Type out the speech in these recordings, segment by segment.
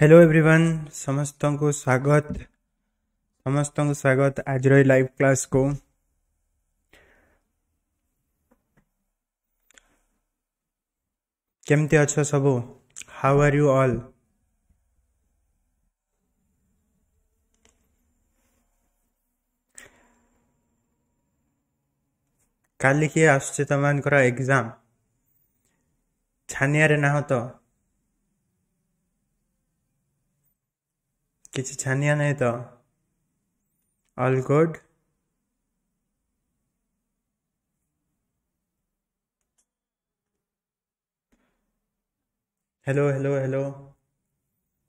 Hello everyone समस्तको स्वागत समस्तको स्वागत आज रै लाइभ क्लासको केमती अच्छ सब हाउ आर यू अल कालिखे आश्चेतमानकर एग्जाम छानिया रे नाहत किसी छानिया नहीं तो all good hello hello hello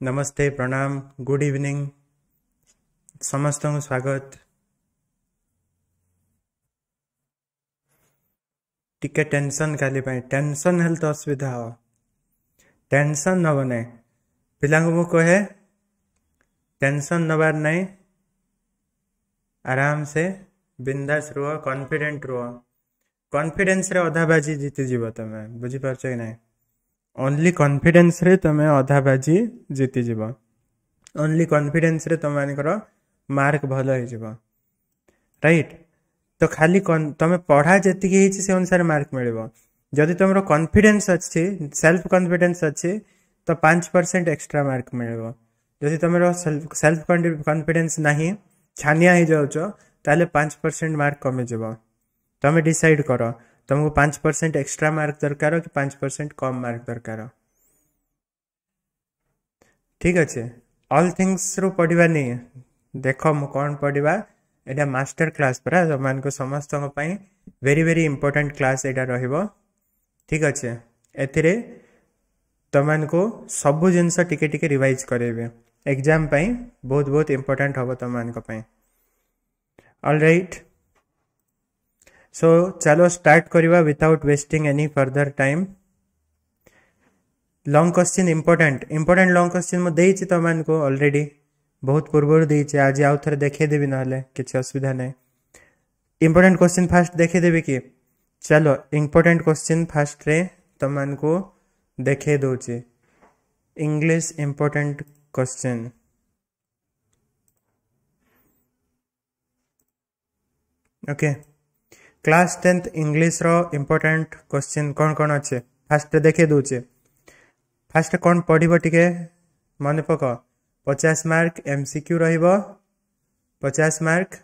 नमस्ते प्रणाम गुड इवनिंग समस्त स्वागत टिके टेंशन खाली टेंशन हेल्थ असुविधा हे टेंशन नबने पिला कहे टेंशन नवार नहीं आराम से बिंदास रु कन्फिडेन्ट रुह कन्फिडेन्स अधाबाजी जीति जीव तुम बुझिपार कि ना ओनली कन्फिडेन्स तुम बाजी जीति जीव ओनली कन्फिडेन्स तुम मानकर मार्क भल हो रईट तो खाली तुम पढ़ा जी से अनुसार मार्क मिले जदि तुम कन्फिडेन्स अच्छी सेल्फ कन्फिडेन्स अच्छी तो पाँच परसेंट एक्स्ट्रा मार्क मिले ଯଦି ତୁମର ସେଲ୍ଫ କନଫିଡେନ୍ସ ନାହିଁ ଛାନିଆ ହେଇଯାଉଛ ତାହେଲେ ପାଞ୍ଚ ପରସେଣ୍ଟ ମାର୍କ କମିଯିବ ତୁମେ ଡିସାଇଡ଼ କର ତୁମକୁ ପାଞ୍ଚ ପରସେଣ୍ଟ ଏକ୍ସଟ୍ରା ମାର୍କ ଦରକାର କି ପାଞ୍ଚ ପରସେଣ୍ଟ କମ୍ ମାର୍କ ଦରକାର ଠିକ୍ ଅଛି ଅଲ୍ ଥିଙ୍ଗସରୁ ପଢ଼ିବାନି ଦେଖ ମୁଁ କ'ଣ ପଢ଼ିବା ଏଇଟା ମାଷ୍ଟର କ୍ଲାସ୍ ପରା ସେମାନଙ୍କ ସମସ୍ତଙ୍କ ପାଇଁ ଭେରି ଭେରି ଇମ୍ପୋର୍ଟାଣ୍ଟ କ୍ଲାସ୍ ଏଇଟା ରହିବ ଠିକ୍ ଅଛି ଏଥିରେ ତୁମମାନଙ୍କୁ ସବୁ ଜିନିଷ ଟିକେ ଟିକେ ରିଭାଇଜ୍ କରାଇବେ एग्जाम पाई बहुत बहुत इम्पोर्टाट हम तुम मैं अल रईट सो चलो स्टार्ट करवा without wasting any further time long question important important long question मुझे तुम मैं अलरेडी बहुत पूर्व देचे आज आउ थे देखेदेवी ना कि असुविधा ना इम्पोर्टाट क्वेश्चन फास्ट देखेदेवि कि चलो इम्पोर्टाट क्वेश्चन फास्ट्रे तुमको देखे दौचे English important question. Okay class tenth English रो इम्पोर्टेंट क्वेश्चन कौन कौन अच्छे फास्ट देखे दूचे फास्ट कौन पढ़ टे मन पक पचास मार्क एम सी क्यू रचास मार्क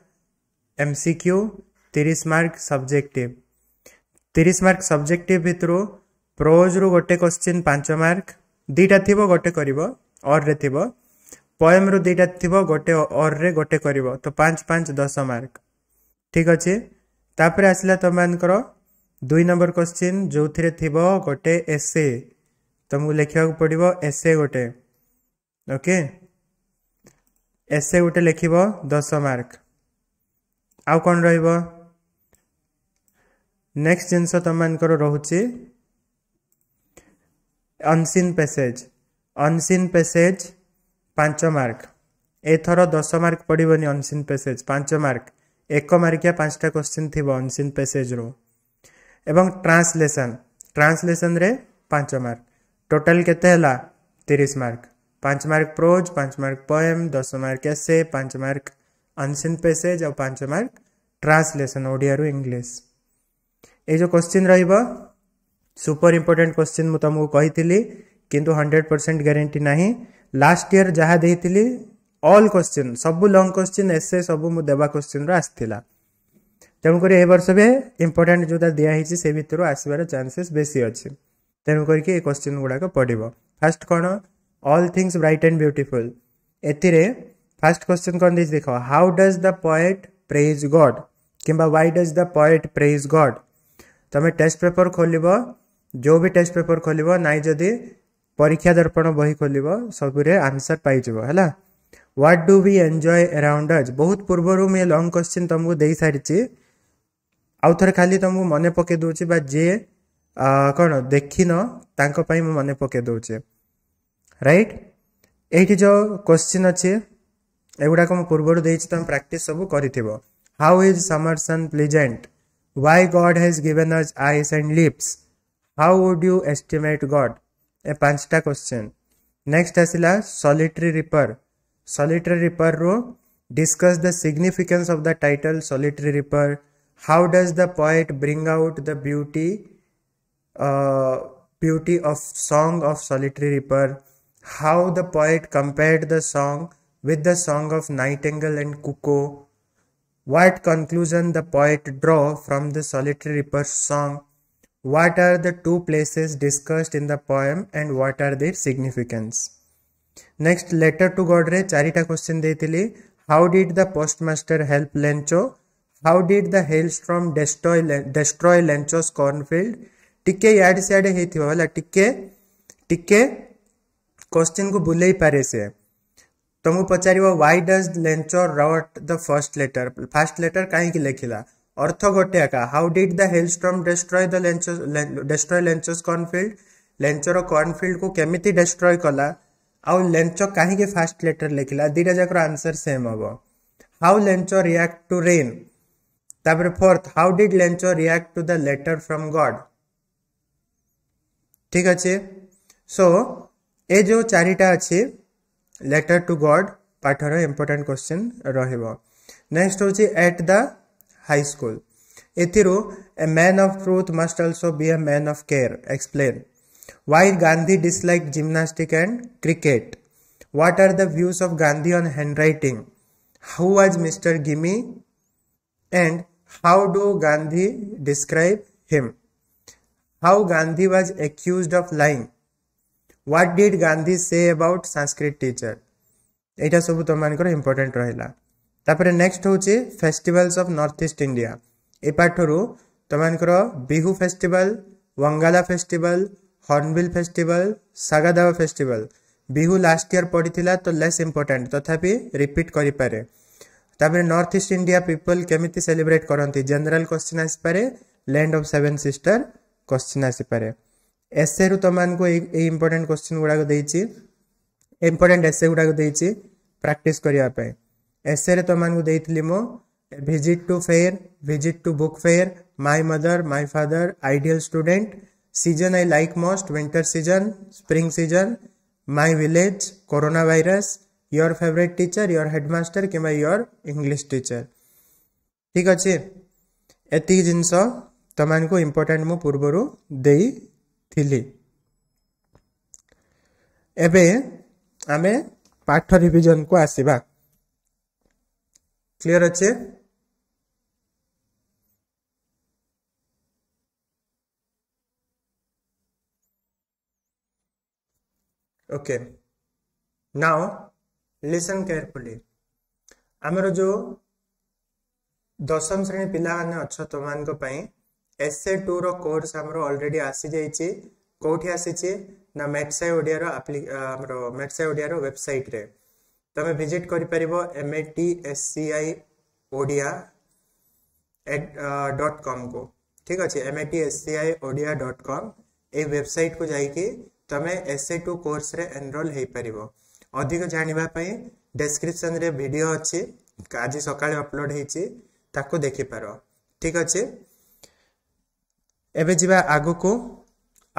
एम सी क्यू तीस मार्क सब्जेक्टिव तीस मार्क सब्जेक्टिव भितर प्रोज रु गोटे क्वेश्चन पांच मार्क दीटा थी गोटे कर ଅର୍ରେ ଥିବ ପଏମ୍ରୁ ଦୁଇଟା ଥିବ ଗୋଟେ ଅର୍ରେ ଗୋଟେ କରିବ ତ ପାଞ୍ଚ ପାଞ୍ଚ ଦଶ ମାର୍କ ଠିକ୍ ଅଛି ତାପରେ ଆସିଲା ତୁମମାନଙ୍କର ଦୁଇ ନମ୍ବର କ୍ୱେଶ୍ଚିନ୍ ଯେଉଁଥିରେ ଥିବ ଗୋଟେ ଏସ୍ଏ ତୁମକୁ ଲେଖିବାକୁ ପଡ଼ିବ ଏସ୍ଏ ଗୋଟେ ଓକେ ଏସ୍ଏ ଗୋଟେ ଲେଖିବ ଦଶ ମାର୍କ ଆଉ କ'ଣ ରହିବ ନେକ୍ସଟ ଜିନିଷ ତୁମମାନଙ୍କର ରହୁଛି ଅନସିନ୍ ପ୍ୟାସେଜ୍ ଅନସିନ୍ ପେସେଜ୍ ପାଞ୍ଚ ମାର୍କ ଏଥର ଦଶ ମାର୍କ ପଡ଼ିବନି ଅନସିନ୍ ପେସେଜ୍ ପାଞ୍ଚ ମାର୍କ ଏକ ମାର୍କିଆ ପାଞ୍ଚଟା କୋଶ୍ଚିନ୍ ଥିବ ଅନସିନ୍ ପେସେଜ୍ରୁ ଏବଂ ଟ୍ରାନ୍ସଲେସନ୍ ଟ୍ରାନ୍ସଲେସନ୍ରେ ପାଞ୍ଚ ମାର୍କ ଟୋଟାଲ୍ କେତେ ହେଲା ତିରିଶ ମାର୍କ ପାଞ୍ଚ ମାର୍କ ପ୍ରୋଜ୍ ପାଞ୍ଚ ମାର୍କ ପୋଏମ୍ ଦଶ ମାର୍କ ଏସେ ପାଞ୍ଚ ମାର୍କ ଅନସିନ୍ ପେସେଜ୍ ଆଉ ପାଞ୍ଚ ମାର୍କ ଟ୍ରାନ୍ସଲେସନ୍ ଓଡ଼ିଆରୁ ଇଂଲିଶ ଏଇ ଯେଉଁ କୋଶ୍ଚିନ୍ ରହିବ ସୁପର ଇମ୍ପୋର୍ଟାଣ୍ଟ କୋଶ୍ଚିନ୍ ମୁଁ ତୁମକୁ କହିଥିଲି କିନ୍ତୁ ହଣ୍ଡ୍ରେଡ଼ ପରସେଣ୍ଟ ଗ୍ୟାରେଣ୍ଟି ନାହିଁ ଲାଷ୍ଟ ଇୟର ଯାହା ଦେଇଥିଲି ଅଲ୍ କ୍ୱେଶ୍ଚିନ୍ ସବୁ ଲଙ୍ଗ୍ କ୍ୱେଶ୍ଚିନ୍ ଏସ୍ଏ ସବୁ ମୁଁ ଦେବା କ୍ୱେଶ୍ଚିନ୍ର ଆସିଥିଲା ତେଣୁକରି ଏ ବର୍ଷ ବି ଇମ୍ପୋର୍ଟାଣ୍ଟ ଯେଉଁଟା ଦିଆହେଇଛି ସେ ଭିତରୁ ଆସିବାର ଚାନ୍ସେସ୍ ବେଶୀ ଅଛି ତେଣୁ କରିକି ଏ କ୍ୱେଶ୍ଚିନ୍ ଗୁଡ଼ାକ ପଡ଼ିବ ଫାର୍ଷ୍ଟ କ'ଣ all things bright and beautiful ଏଥିରେ ଫାର୍ଷ୍ଟ କ୍ୱେଶ୍ଚିନ୍ କ'ଣ ଦେଇଛି ଦେଖ ହାଉ ଡଜ୍ ଦ ପଏଟ୍ ପ୍ରେଜ୍ ଗଡ୍ କିମ୍ବା ୱାଇ ଡଜ୍ ଦ ପଏଟ୍ ପ୍ରେଜ୍ ଗଡ୍ ତୁମେ ଟେଷ୍ଟ ପେପର୍ ଖୋଲିବ ଯେଉଁ ବି ଟେଷ୍ଟ ପେପର୍ ଖୋଲିବ ନାଇଁ ଯଦି ପରୀକ୍ଷା ଦର୍ପଣ ବହି ଖୋଲିବ ସବୁରେ ଆନ୍ସର୍ ପାଇଯିବ ହେଲା what do we enjoy around us ବହୁତ ପୂର୍ବରୁ ମୁଁ ଏ ଲଙ୍ଗ୍ କ୍ୱେଶ୍ଚିନ୍ ତୁମକୁ ଦେଇସାରିଛି ଆଉ ଥରେ ଖାଲି ତୁମକୁ ମନେ ପକାଇ ଦେଉଛି ବା ଯିଏ କ'ଣ ଦେଖିନ ତାଙ୍କ ପାଇଁ ମୁଁ ମନେ ପକାଇ ଦେଉଛି ରାଇଟ୍ ଏଇଠି ଯେଉଁ କ୍ୱେଶ୍ଚିନ୍ ଅଛି ଏଗୁଡ଼ାକ ମୁଁ ପୂର୍ବରୁ ଦେଇଛି ତୁମେ ପ୍ରାକ୍ଟିସ୍ ସବୁ କରିଥିବ how is summer sun pleasant why God has given us eyes and lips. How would you estimate God? ये पांचटा क्वेश्चन नेक्स्ट आसला सॉलिटरी रिपर सॉलिटरी रिपर रो discuss the significance of the title solitary reaper how does the poet bring out the beauty beauty of song of solitary reaper how the poet compared the song with the song of Nightingale and Cuckoo. What conclusion the poet draw from the solitary reaper's song? What are the two places discussed in the poem and what are their significance? Next, letter to Godre, charita question deitili. How did the postmaster help Lencho? How did the hailstorm destroy, destroy Lencho's cornfield? टिके याड सियाडे ହେଇଥିବ ହେଲା ଟିକେ ଟିକେ क्वेश्चनକୁ ଭୁଲେଇ ପାରେ ସେ ତମକୁ ପଚାରିବ why does Lencho wrote the first letter first letter କାହିଁକି ଲେଖିଲା Orthogoteka, how did the hailstorm destroy the Lenchos, destroy Lenchos cornfield? ଲେଞ୍ଚର କର୍ଣ୍ଣଫିଲ୍ଡକୁ କେମିତି ଡେଷ୍ଟ୍ରୟ କଲା ଆଉ ଲେଞ୍ଚ କାହିଁକି ଫାଷ୍ଟ ଲେଟର ଲେଖିଲା ଦୁଇଟା ଯାକର ଆନ୍ସର ସେମ୍ ହେବ how Lencho react to rain ତାପରେ fourth how did Lencho react to the letter from God ଠିକ ଅଛି ସୋ ଏ ଯେଉଁ ଚାରିଟା ଅଛି ଲେଟର ଟୁ ଗଡ୍ ପାଠର ଇମ୍ପୋର୍ଟାଣ୍ଟ କ୍ୱେଶ୍ଚିନ୍ ରହିବ ନେକ୍ସଟ ହେଉଛି at the high school. Ethiru, a man of truth must also be a man of care. Explain. Why Gandhi disliked gymnastics and cricket? What are the views of Gandhi on handwriting? Who was Mr. Gimme? And how do Gandhi describe him? How Gandhi was accused of lying? What did Gandhi say about Sanskrit teacher? ଏଇଟା ସବୁ ତୁମମାନଙ୍କର important ରହିଲା ତାପରେ next ହେଉଛି festivals of North East India ଏ ପାଠରୁ ତୁମମାନଙ୍କର Bihu festival Wangala festival Hornbill festival ସାଗାଦାବା ଫେଷ୍ଟିଭାଲ୍ ବିହୁ ଲାଷ୍ଟ ଇୟର୍ ପଡ଼ିଥିଲା ତ ଲେସ୍ ଇମ୍ପୋର୍ଟାଣ୍ଟ ତଥାପି ରିପିଟ୍ କରିପାରେ ତାପରେ ନର୍ଥ ଇଷ୍ଟ ଇଣ୍ଡିଆ ପିପଲ୍ କେମିତି ସେଲିବ୍ରେଟ୍ କରନ୍ତି ଜେନେରାଲ୍ କ୍ୱେଶ୍ଚିନ୍ ଆସିପାରେ land of seven sister question ଆସିପାରେ ଏସେରୁ ତୁମମାନଙ୍କୁ ଏଇ ଏଇ ଇମ୍ପୋର୍ଟାଣ୍ଟ କ୍ୱେଶ୍ଚିନ୍ ଗୁଡ଼ାକ ଦେଇଛି ଇମ୍ପୋର୍ଟାଣ୍ଟ ଏସେ ଗୁଡ଼ାକ ଦେଇଛି ପ୍ରାକ୍ଟିସ୍ କରିବା ପାଇଁ ಎಸ್ಸೆರೆ ತಮನ್ಗು ದೈತ್ಲಿಮು visit to fair visit to book fair my mother my father ideal student season I like most winter season spring season my village corona virus your favourite teacher your headmaster कि your English teacher ठीक अच्छे एति जिनस तुमको important मु पूर्व देली आम पाठ revision को आसवा क्लियर हे ओके नाउ लिसन केयरफुली आमर जो दशम श्रेणी पिला मैंने अच्छ तुम एस ए टू रोर्स अलरेडी आसी जाइए कौटी आसी Matsci Odia Matsci Odia website रे। તમે વિઝિટ કરી પરibou matsci odia .com કો ઠીક છે matsci odia .com આ વેબસાઈટ કો જાઈકે તમે sa2 કોર્સ રે એનરોલ હેઈ પરibou અધિક જાણવા પાઈ ડિસ્ક્રિપ્શન રે વિડિયો અછે કાજી સકાળ અપલોડ હેઈ છે તાકો દેખી પરો ઠીક છે એબે જીવા આગુ કો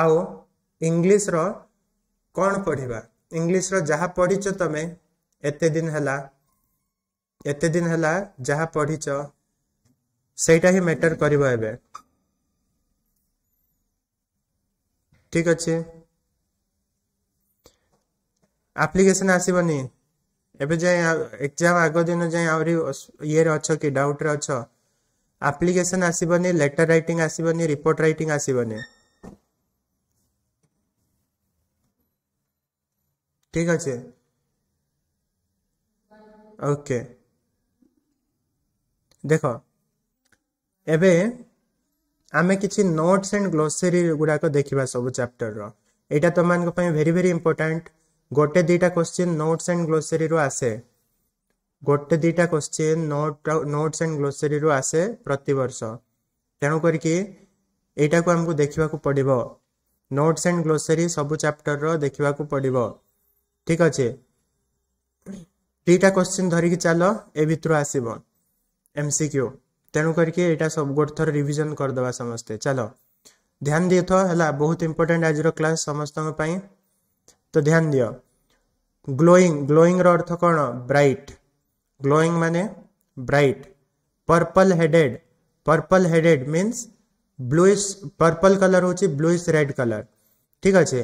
આવ ઇંગ્લિશ ર કોણ પડીવા ઇંગ્લિશ ર જહા પડી છો તમે ଏତେ ଦିନ ହେଲା ଏତେ ଦିନ ହେଲା ଯାହା ପଢ଼ିଛ ସେଇଟା ହିଁ ମ୍ୟାଟର କରିବ ଏବେ ଠିକ ଅଛି ଆପ୍ଲିକେସନ୍ ଆସିବନି ଏବେ ଯାଏଁ ଏକ୍ଜାମ୍ ଆଗ ଦିନ ଯାଏଁ ଆହୁରି ଇଏରେ ଅଛ କି ଡାଉଟ୍ରେ ଅଛ ଆପ୍ଲିକେସନ୍ ଆସିବନି ଲେଟର ରାଇଟିଂ ଆସିବନି ରିପୋର୍ଟ ରାଇଟିଂ ଆସିବନି ଠିକ ଅଛି ଓକେ ଦେଖ ଏବେ ଆମେ କିଛି ନୋଟ୍ସ ଆଣ୍ଡ ଗ୍ଲୋସରୀ ଗୁଡ଼ାକ ଦେଖିବା ସବୁ ଚାପ୍ଟରର ଏଇଟା ତୁମମାନଙ୍କ ପାଇଁ ଭେରି ଭେରି ଇମ୍ପୋର୍ଟାଣ୍ଟ ଗୋଟେ ଦୁଇଟା କ୍ୱେଶ୍ଚିନ୍ ନୋଟ୍ସ ଆଣ୍ଡ ଗ୍ଲୋସରୀରୁ ଆସେ ଗୋଟେ ଦୁଇଟା କ୍ୱେଶ୍ଚିନ୍ ନୋଟ୍ ନୋଟ୍ସ ଆଣ୍ଡ ଗ୍ଲୋସରୀରୁ ଆସେ ପ୍ରତିବର୍ଷ ତେଣୁ କରିକି ଏଇଟାକୁ ଆମକୁ ଦେଖିବାକୁ ପଡ଼ିବ ନୋଟ୍ସ ଆଣ୍ଡ ଗ୍ଲୋସରୀ ସବୁ ଚାପ୍ଟରର ଦେଖିବାକୁ ପଡ଼ିବ ଠିକ ଅଛି दीटा क्वेश्चन धरिक चल ए भितर आसब एम सिक्यू तेणु करके यहाँ सब गोटे थर रिविजन करदे समस्ते चल ध्यान दिए थो है बहुत इंपोर्टाट आज क्लास समस्त तो ध्यान दि ग्लोईंग ग्लोईंग अर्थ कौन ब्राइट ग्लोइंग मानने bright purple headed purple headed means bluish purple colour हूँ ब्लूश रेड कलर ठीक अच्छे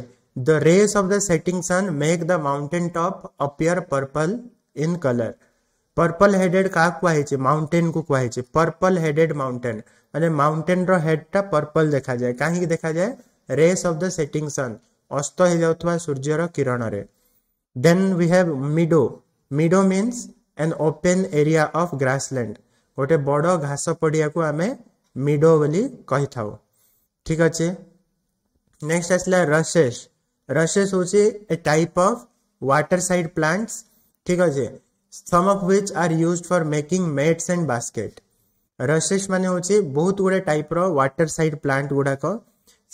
the rays of the setting sun make the mountain top appear purple in colour purple headed क्या कह mountain को कह purple headed mountain मैंने mountain रेड टा पर्पल देखा जाए कहीं देखा जाए rays of the setting sun अस्त हो जाऊ सूर्यर किरण से then we how मिडो meadow means an open area of grassland गोटे बड़ घास पड़िया को आम मिडो बोली कही था ठीक अच्छे नेक्स्ट आसला रसेस रसेस हूँ a type of water side plants ठीक अच्छे स्टमक which are used for making mats and baskets rushes मानते हूँ बहुत गुड़े टाइप रटर सैड प्लांट गुड़ाक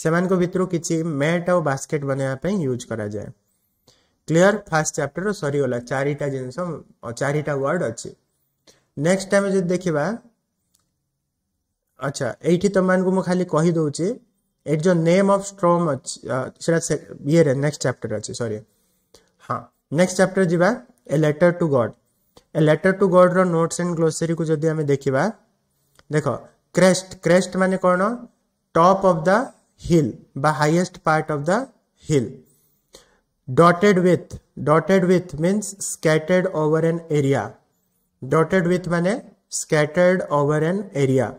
से भितर कि मेट आउ बास्केट बनवाप यूज कराए क्लीयर फास्ट चैप्टर सरीगला चारिटा जिन चार वर्ड अच्छे नेक्स्ट आम जब देखा अच्छा ये तुम मानक मुझे खाली कहीदे ये जो नेम अफ स्ट्रम अच्छे ये नेक्स्ट चैप्टर अच्छे सरी हाँ नेक्स्ट चैप्टर जी a letter to God a letter to God notes and glossary को जब देखा देख क्रेस्ट क्रेस्ट मान कौन टप अफ द हिल बा highest part of the hill dotted with dotted with means scattered over an area dotted with मान scattered over an area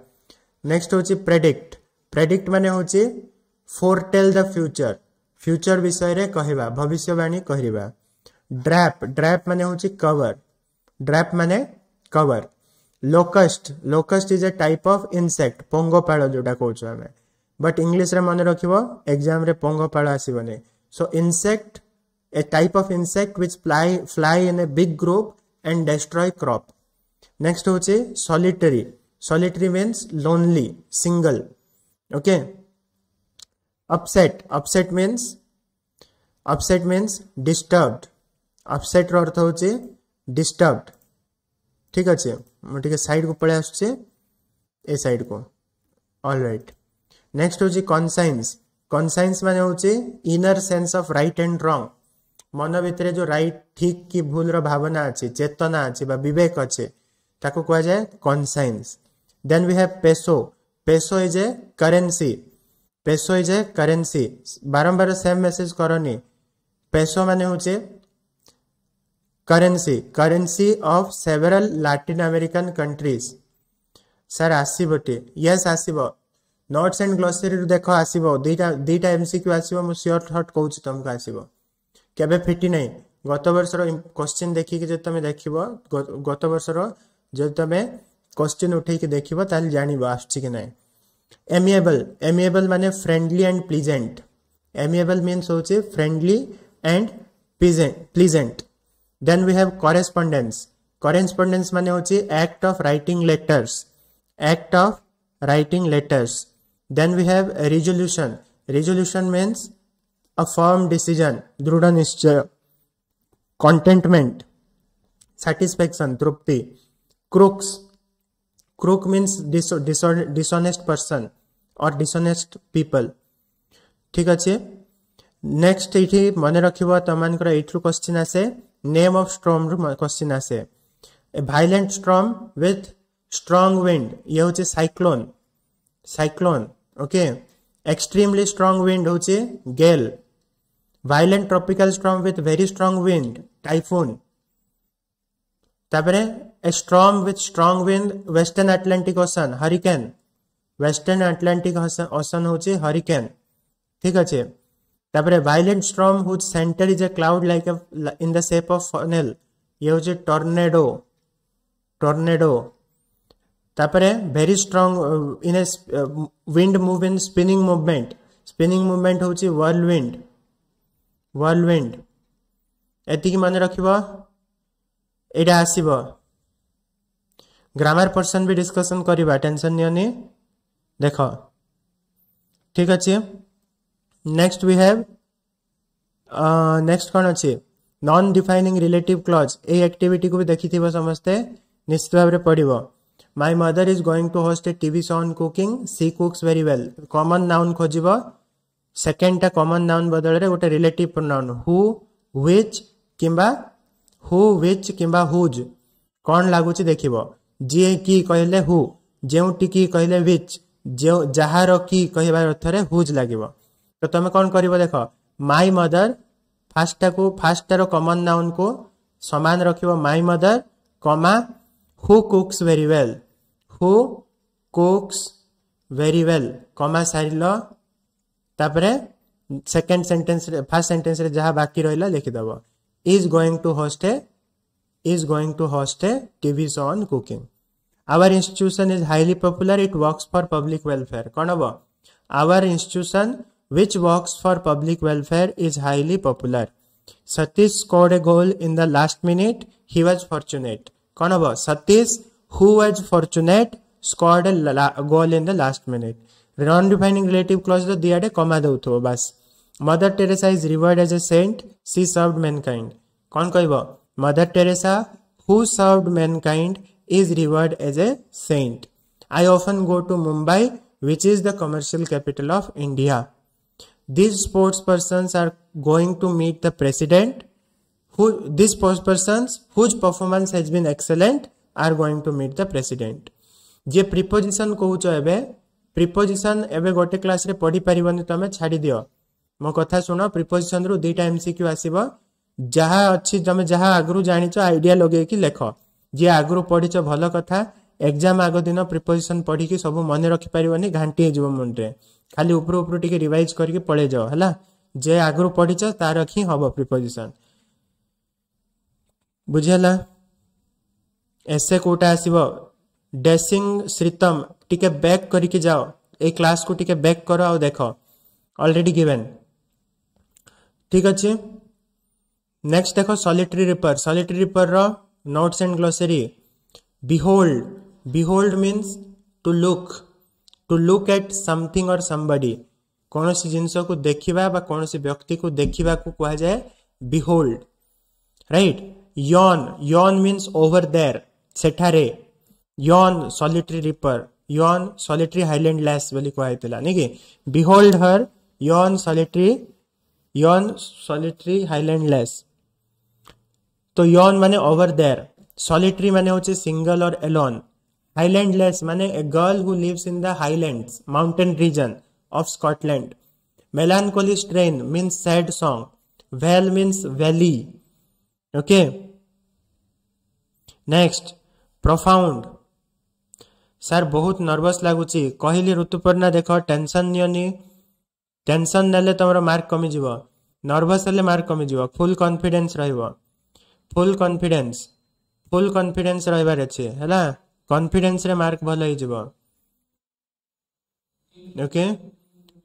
next हूँ predict predict मान हूँ फोरटेल द फ्यूचर फ्यूचर विषय कह भविष्यवाणी कहवा ड्रैप ड्रैप मैंने हूँ कवर ड्रैप मैंने cover locust locust is a type of insect पोंगपाड़ जोटा कौच आम बट इंग्लीश्रे मन रख एक्जाम पोंगपाड़ आसवनी so insect a type of insect which fly fly in a big group and destroy crop next हूँ solitary solitary mean lonely single okay upset upset mean upset mean disturbed upset रर्थ हूँ disturb ठीक अच्छे मुझे sad को पलि ए sad को अल right next हूँ कनसाइन्स कनसाइन्स मान हूँ inner sense of right and wrong मन भितर जो रईट ठीक कि भूल भावना अच्छे चेतना अच्छे बेक अच्छे कहुए conscience then we have peso peso is a currency peso is a currency बारंबार सेम मेसेज करनी पेसो मान हूँ currency currency of several Latin American countries sir आसबे ये यस नोट्स एंड ग्लोसरी देख आस दुटा एम एमसीक्यू आसब मु सियोर हट कौच तुमको आसो के फिटी ना गत बर्षर क्वेश्चन देखिए जो तुम देख गत बर्षर जो तुम क्वेश्चन उठेक देख जान ना एमिएबल एमिएबल मान friendly and pleasant amiable means हूँ friendly and pleasant pleasant then we have correspondence correspondence मान हूँ act of writing letters act of writing letters then we have resolution resolution means a firm decision दृढ़ निश्चय contentment satisfaction तृप्ति crooks crook means dishonest person or dishonest people ठीक अच्छे next ये मन रख तुम क्वेश्चन आसे नेम ऑफ स्ट्रम क्वेश्चन आसे ए भाइलेंट स्ट्रम विथ स्ट्रंग विंड ये हूँ cyclone cyclone okay extremely strong wind हूँ gale violent tropical storm with very strong wind typhoon तापर a storm with strong wind western Atlantic ocean hurricane western Atlantic ocean हूँ hurricane ठीक अच्छे तापर violent storm whose centre is a cloud like in the shape of funnel ये हूँ tornado tornado तापर very strong in a wind move in spinning movement spinning movement हूँ whorl wind whorl whirlwind एक मन रखा आसब ग्रामर पर्सन भी discussion करवा टेनसन नि देख ठीक अच्छे नेक्स्ट वी हैव नेक्स्ट कौन अच्छे नॉन डिफाइनिंग रिलेटिव क्लज ए एक्टिविटी को भी देखी थी समस्ते निश्चित भाव में पढ़व my mother is going to host a TV show on cooking she cooks very well common noun खोज टा कॉमन नाउन बदल गोटे रिलेटिव प्रोनाउन हु ह्विच କିମ୍ବା ହୁ ୱିଚ୍ କିମ୍ବା ହୁଜ୍ କ'ଣ ଲାଗୁଛି ଦେଖିବ ଯିଏ କି हु ହୁ ଯେଉଁଟି କି କହିଲେ जो ଯେଉଁ ଯାହାର କି अर्थ ଅର୍ଥରେ हुज ଲାଗିବ तो तुम कौन कर देख माइ मदर फास्टा को फास्ट फास्टार कमन नाउन को सामान रख my mother comma who cooks very well who cooks very well comma sir तापर सेकेंड सेन्टेन्स फास्ट सेन्टेन्स जहाँ बाकी रहा लिखिदेव is going to host is going to host a T show on cooking our institution is highly popular it works for public welfare कौन हम our institution which works for public welfare is highly popular. Satish scored a goal in the last minute. He was fortunate. Konoba, Satish, who was fortunate, scored a goal in the last minute. Non-defining relative clause diade comma bas. Mother Teresa is revered as a saint. She served mankind. Kon Mother Teresa, who served mankind, is revered as a saint. I often go to Mumbai, which is the commercial capital of India. these sports persons are going to meet the president who these sports persons whose performance has been excellent are going to meet the president যে preposition কହୁଛ ଏବେ preposition ଏବେ ଗୋଟେ କ୍ଲାସରେ ପଢି ପାରିବନି ତମେ ଛାଡି ଦିଅ ମୋ କଥା ଶୁଣ ପ୍ରିପୋଜିଶନରୁ ଦୁଇଟା ଏମସିକ୍ୟୁ ଆସିବ ଯାହା ଅଛି ତମେ ଯାହା ଆଗରୁ ଜାଣିଛ ଆଇଡିଆ ଲଗେଇକି ଲେଖ ଯିଏ ଆଗରୁ ପଢିଛ ଭଲ କଥା ଏକ୍ଜାମ ଆଗ ଦିନ ପ୍ରିପୋଜିସନ ପଢିକି ସବୁ ମନେ ରଖିପାରିବନି ଘାଣ୍ଟି ହେଇଯିବ ମୁଣ୍ଡରେ खाली ऊपर ऊपर টিকে রিভাইজ करके পড়ে যাও হলা जे आग्रू पड़ी छ तारखी होब प्रीपोजिशन बुझला एसे कोटा आसीबो ড্রেসিং শ্রীতম টিকে ব্যাক करके जाओ ए ক্লাস কোটিকে ব্যাক করো আর দেখো অলরেডি গিভেন ঠিক আছে নেক্সট দেখো solitary reaper solitary reaper notes and glossary behold behold means to look to look at something or somebody कौन सी जिनस को देखा कौन सी व्यक्ति को देखा को कह जाए behold right yon yon means over there सेठारे yon solitary reaper yon solitary highland lass बोली कहला नहीं कि behold her yon solitary yon solitary highland lass तो यन माने ओवर देर सलिटरी मानते सिंगल और एलोन Highlandless माने a girl who lives in the highlands, mountain region of Scotland. Melancholy strain means sad song. Vale means valley. Okay. Next, profound. Sir ବହୁତ nervous ଲାଗୁଛି କହିଲି ଋତୁପର୍ଣ୍ଣା ଦେଖ tension ନିଅନି tension ନେଲେ ତୁମର mark କମିଯିବ nervous ହେଲେ mark କମିଯିବ ଫୁଲ୍ କନଫିଡେନ୍ସ ରହିବ ଫୁଲ୍ କନଫିଡେନ୍ସ ଫୁଲ୍ କନଫିଡେନ୍ସ ରହିବାର ଅଛି ହେଲା कन्फिडेन्स मार्क भल ओके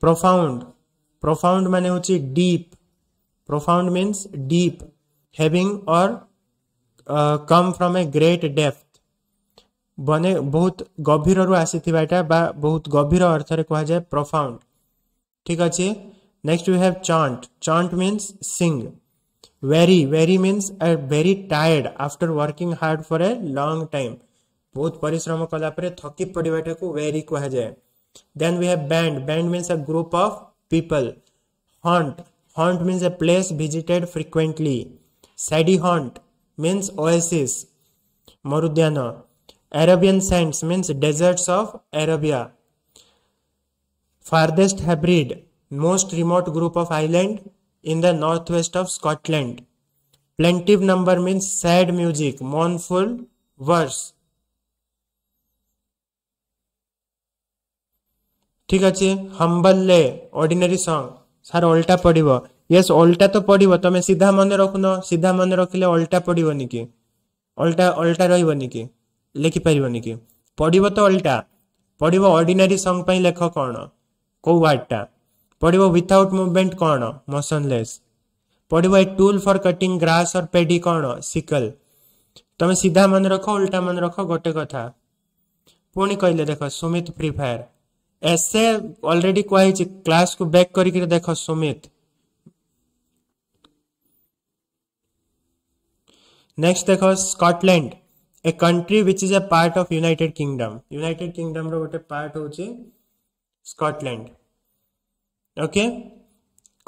प्रोफाउंड प्रोफाउंड मान हूँ deep profound means deep having or come from a great depth बने बहुत गभीर रु आसी बहुत गभीर अर्थ कहुए प्रोफाउंड ठीक अच्छे next you have chant chant means sing weary weary means a very tired after working hard for a long time बहुत परिश्रम कलापर थकी पड़वाटा को वेरी कह जाए then we have band band means a group of people haunt haunt means a place visited frequently shady haunt means oasis मरुद्यान Arabian sands means deserts of Arabia farthest Hebrides most remote group of island in the north west of Scotland plaintive number means sad music mournful verse ठीक अच्छे humble lay ordinary song sir अल्टा पड़ो yes अल्टा तो पड़ो तुम्हें सीधा मन रखुन सीधा मन रखिले अल्टा पड़ोन कि अल्टा अल्टा रही कि लेखिपरन कि पड़ो तो अल्टा पड़ो अर्डिनरी सॉन्ग पर लेख कौन कौ वार्डटा पड़ो विथाउट मुवमेंट कौन मोशनलेस पड़ो a tool for cutting grass or paddy कौन सिकल तुम्हें सीधा मन रख ओल्टा मन रख गोटे कथा पुणी कहले देख सुमित फ्री फायर ऐसे ऑलरेडी कहे क्लास को बैक करिक देख सुमित नेक्स्ट देख Scotland a country which is a part of United Kingdom United Kingdom रो गोटे पार्ट हूँ स्कटलैंड ओके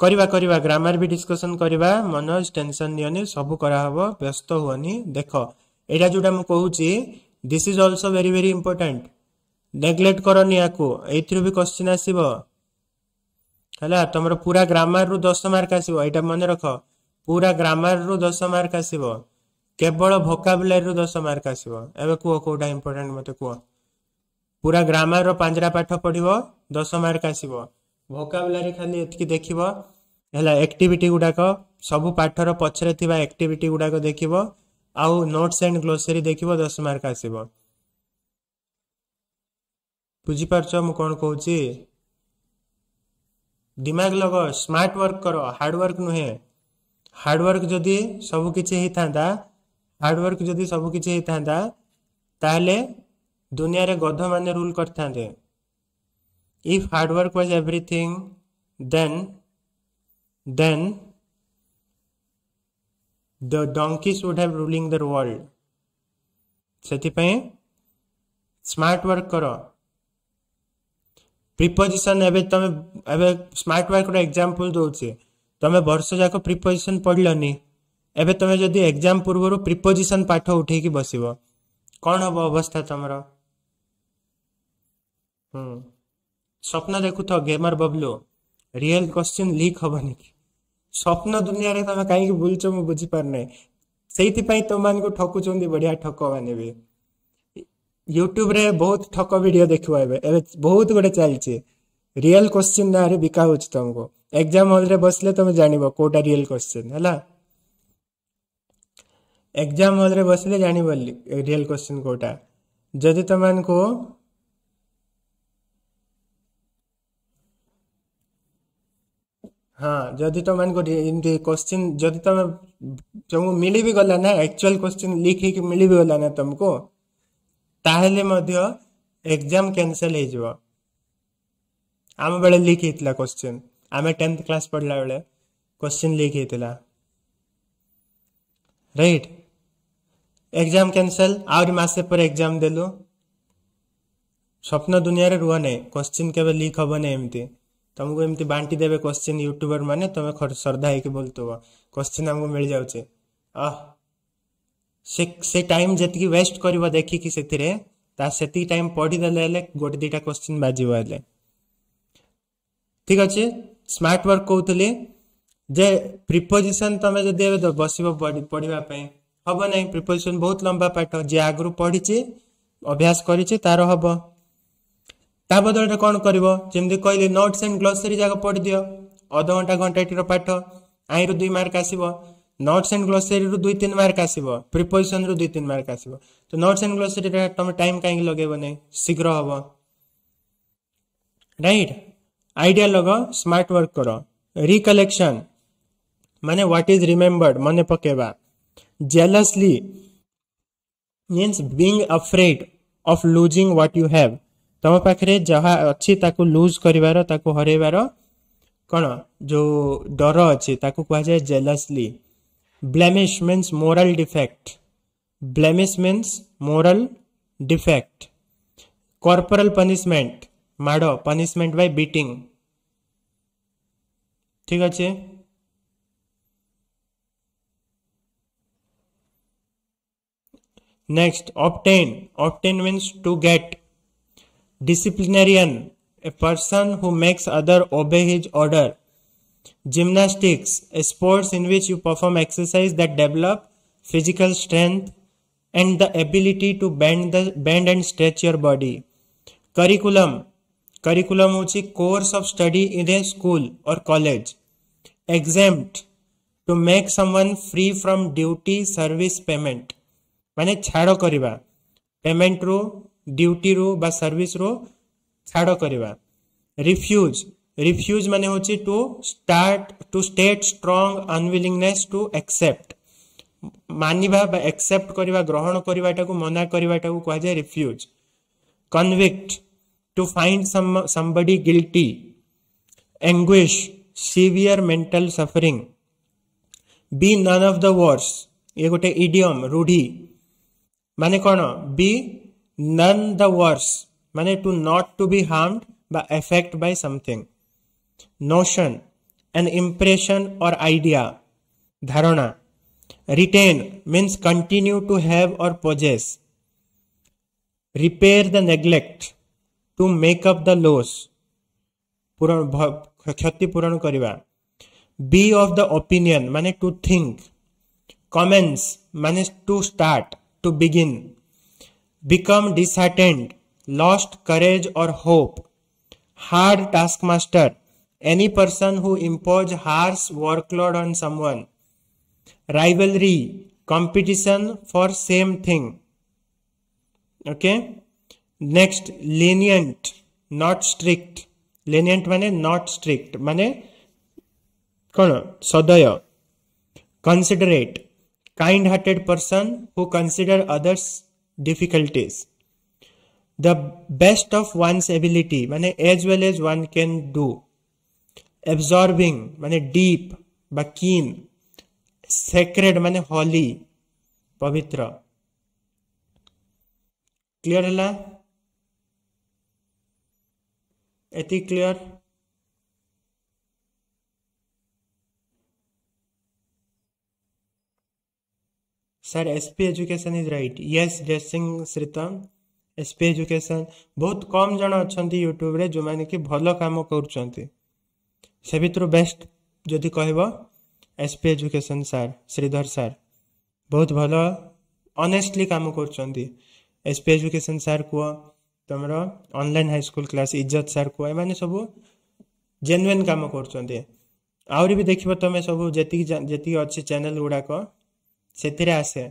କରିବା କରିବା ଗ୍ରାମାର ବି ଡିସ୍କସନ୍ କରିବା ମନୋଜ ଟେନସନ୍ ନିଅନି ସବୁ କରାହେବ ବ୍ୟସ୍ତ ହୁଅନି ଦେଖ ଏଇଟା ଯେଉଁଟା ମୁଁ କହୁଛି this is also very very important neglect କରନି ଆକୁ ଏଇଥିରୁ ବି କ୍ୱଶ୍ଚିନ୍ ଆସିବ ହେଲା ତମର ପୁରା ଗ୍ରାମାରରୁ ଦଶ ମାର୍କ ଆସିବ ଏଇଟା ମନେ ରଖ ପୁରା ଗ୍ରାମାରରୁ ଦଶ ମାର୍କ ଆସିବ କେବଳ ଭୋକାବୁଲାରୀରୁ ଦଶ ମାର୍କ ଆସିବ ଏବେ କୁହ କେଉଁଟା ଇମ୍ପୋର୍ଟାଣ୍ଟ ମୋତେ କୁହ ପୁରା ଗ୍ରାମାରର ପାଞ୍ଜରା ପାଠ ପଢିବ ଦଶ ମାର୍କ ଆସିବ ଭୋକାବୁଲାରୀ ଖାଲି ଏତିକି ଦେଖିବ ହେଲା ଆକ୍ଟିଭିଟି ଗୁଡ଼ାକ ସବୁ ପାଠର ପଛରେ ଥିବା ଆକ୍ଟିଭିଟି ଗୁଡ଼ାକ ଦେଖିବ ଆଉ ନୋଟ୍ସ ଆଣ୍ଡ ଗ୍ଲୋସରୀ ଦେଖିବ ଦଶ ମାର୍କ ଆସିବ बुझीपार मु कौन कौच दिमाग लग स्मार्ट वर्क कर हार्डवर्क नुहे हार्डवर्क जदि सबकि हार्डवर्क जदि सबकि दुनिया रे गध मान रूल कर if hard work was everything then then the donkey would have ruling the world से स्मार्ट वर्क करो ପ୍ରିପୋଜିସନ୍ ଏବେ ତମେ ଏବେ ସ୍ମାର୍ଟ ୱାର୍କର ଏକ୍ଜାମ୍ପଲ୍ ଦେଉଛି ତମେ ବର୍ଷ ଯାକ ପ୍ରିପୋଜିସନ୍ ପଢ଼ିଲନି ଏବେ ତମେ ଯଦି ଏକ୍ଜାମ୍ ପୂର୍ବରୁ ପ୍ରିପୋଜିସନ୍ ପାଠ ଉଠେଇକି ବସିବ କ'ଣ ହେବ ଅବସ୍ଥା ତମର ହୁଁ ସ୍ୱପ୍ନ ଦେଖୁଥ gamer Bablu real question leak ହେବନି କି ସ୍ୱପ୍ନ ଦୁନିଆରେ ତମେ କାହିଁକି ବୁଲୁଛ ମୁଁ ବୁଝିପାରୁନାହିଁ ସେଇଥିପାଇଁ ତମମାନଙ୍କୁ ଠକୁଛନ୍ତି ବଢ଼ିଆ ଠକମାନେ ବି यूट्यूब रे बहुत ठक भिड देख बहुत गुडा चलिए रियल क्वेश्चन ना बिका हो तुमको एग्जाम हल बस तुम जान कौटा रियल क्वेश्चन है एग्जाम हल बस जान रियल क्वेश्चन कौटा जदि तुमको हाँ जदि तुमको क्वेश्चन जदि तुम तुमको मिल भी गला ना एक्चुअल क्वेश्चन लिख मिल भी गला ना तुमको ତାହେଲେ ମଧ୍ୟ ଏକ୍ଜାମ୍ କ୍ୟାନସେଲ୍ ହେଇଯିବ ଆମ ବେଳେ ଲିକ୍ ହେଇଥିଲା କୋଶ୍ଚିନ୍ ଆମେ ଟେନ୍ଥ କ୍ଲାସ୍ ପଢ଼ିଲା ବେଳେ କୋଶ୍ଚିନ୍ ଲିକ୍ ହେଇଥିଲା ରାଇଟ୍ ଏକ୍ଜାମ୍ କ୍ୟାନସେଲ୍ ଆହୁରି ମାସେ ପରେ ଏକ୍ଜାମ୍ ଦେଲୁ ସ୍ୱପ୍ନ ଦୁନିଆରେ ରୁହ ନାହିଁ କୋଶ୍ଚିନ୍ କେବେ ଲିକ୍ ହେବ ନାହିଁ ଏମିତି ତୁମକୁ ଏମିତି ବାଣ୍ଟି ଦେବେ କୋଶ୍ଚିନ୍ ୟୁଟ୍ୟୁବର ମାନେ ତୁମେ ଶ୍ରଦ୍ଧା ହେଇକି ବୋଲୁଥିବ କୋଶ୍ଚିନ୍ ଆମକୁ ମିଳିଯାଉଛି ଅହ से से टाइम जी वेस्ट कर देखिक से टाइम पढ़ीदे गोटे दीटा क्वेश्चन बाजि ठीक अच्छे स्मार्ट वर्क कहते जे प्रिपोजिशन तुम्हें जब बस पढ़ापी हम ना प्रिपोजिशन बहुत लंबा पाठ जे आगु पढ़ी अभ्यास कर बदल कौन करमी नोट्स एंड ग्लोसरी जाक पढ़ी दि अध घंटा घंटा पाठ आई रु दुई मार्क आसवे नोट्स एंड ग्लोसरी रु दुई तीन मार्क आसव प्रिपोजिशन रु दुई तीन मार्क आसव तो नोट्स एंड ग्लोसरी तुम टाइम कहीं लगे शीघ्र हम रईट आईडिया लग स्मार्ट वर्क कर रिकलेक्शन माने व्हाट इज रिमेम्बर्ड मन पकेबा jealousy means being afraid of losing what you have तुम पाखे जहाँ अच्छी लुज कर हरबार कौन जो डर अच्छे कह jealousy blemish means moral defect blemish means moral defect corporal punishment made punishment by beating ठीक अच्छे next obtain obtain means to get disciplinarian a person who makes other obey his order Gymnastics, sports in which you perform exercise that develop physical strength and the ability to bend the bend and stretch your body. Curriculum, curriculum होची course of study in a school or college. Exempt, to make someone free from duty service payment. mane chhado kariba payment ଛାଡ଼ duty ପେମେଣ୍ଟରୁ ba service ସର୍ଭିସରୁ chhado kariba refuse refuse मान हूँ to start to state strong unwillingness to accept मानवा accept करवा ग्रहण करने मना करने को जाए refuse convict to find somebody guilty anguish severe mental suffering be none of the worse ये गोटे इडियम रूढ़ी मान कौन बी नन द वर्स माने to not to be harmed affect by something notion an impression or idea धारणा retain means continue to have or possess repair the neglect to make up the loss क्षतिपूरण करवा be of the opinion माने to think commence माने to start to begin become disheartened lost courage or hope hard task master any person who impose harsh workload on someone rivalry competition for same thing okay next lenient not strict lenient means not strict Means, kon sadaya considerate kind hearted person who consider others difficulties the best of one's ability mane as well as one can do absorbing मान deep बा sacred माने holy पवित्र clear है एति clear sir SP education is right yes Jaisingh Sritam SP education बहुत कम जन अच्छा यूट्यूब जो मैंने कि भल कम कर से भितर बेस्ट जदि कह एसपी एजुकेशन सार श्रीधर सार बहुत भल अनेटली कम कर एसपी एजुकेशन सार कह तुम अनल हाईस्कल क्लास इज्जत सार कह एम सब जेन्युन कम कर आहरी भी देख तुम सब जी अच्छे चेल गुड़ाक से आसे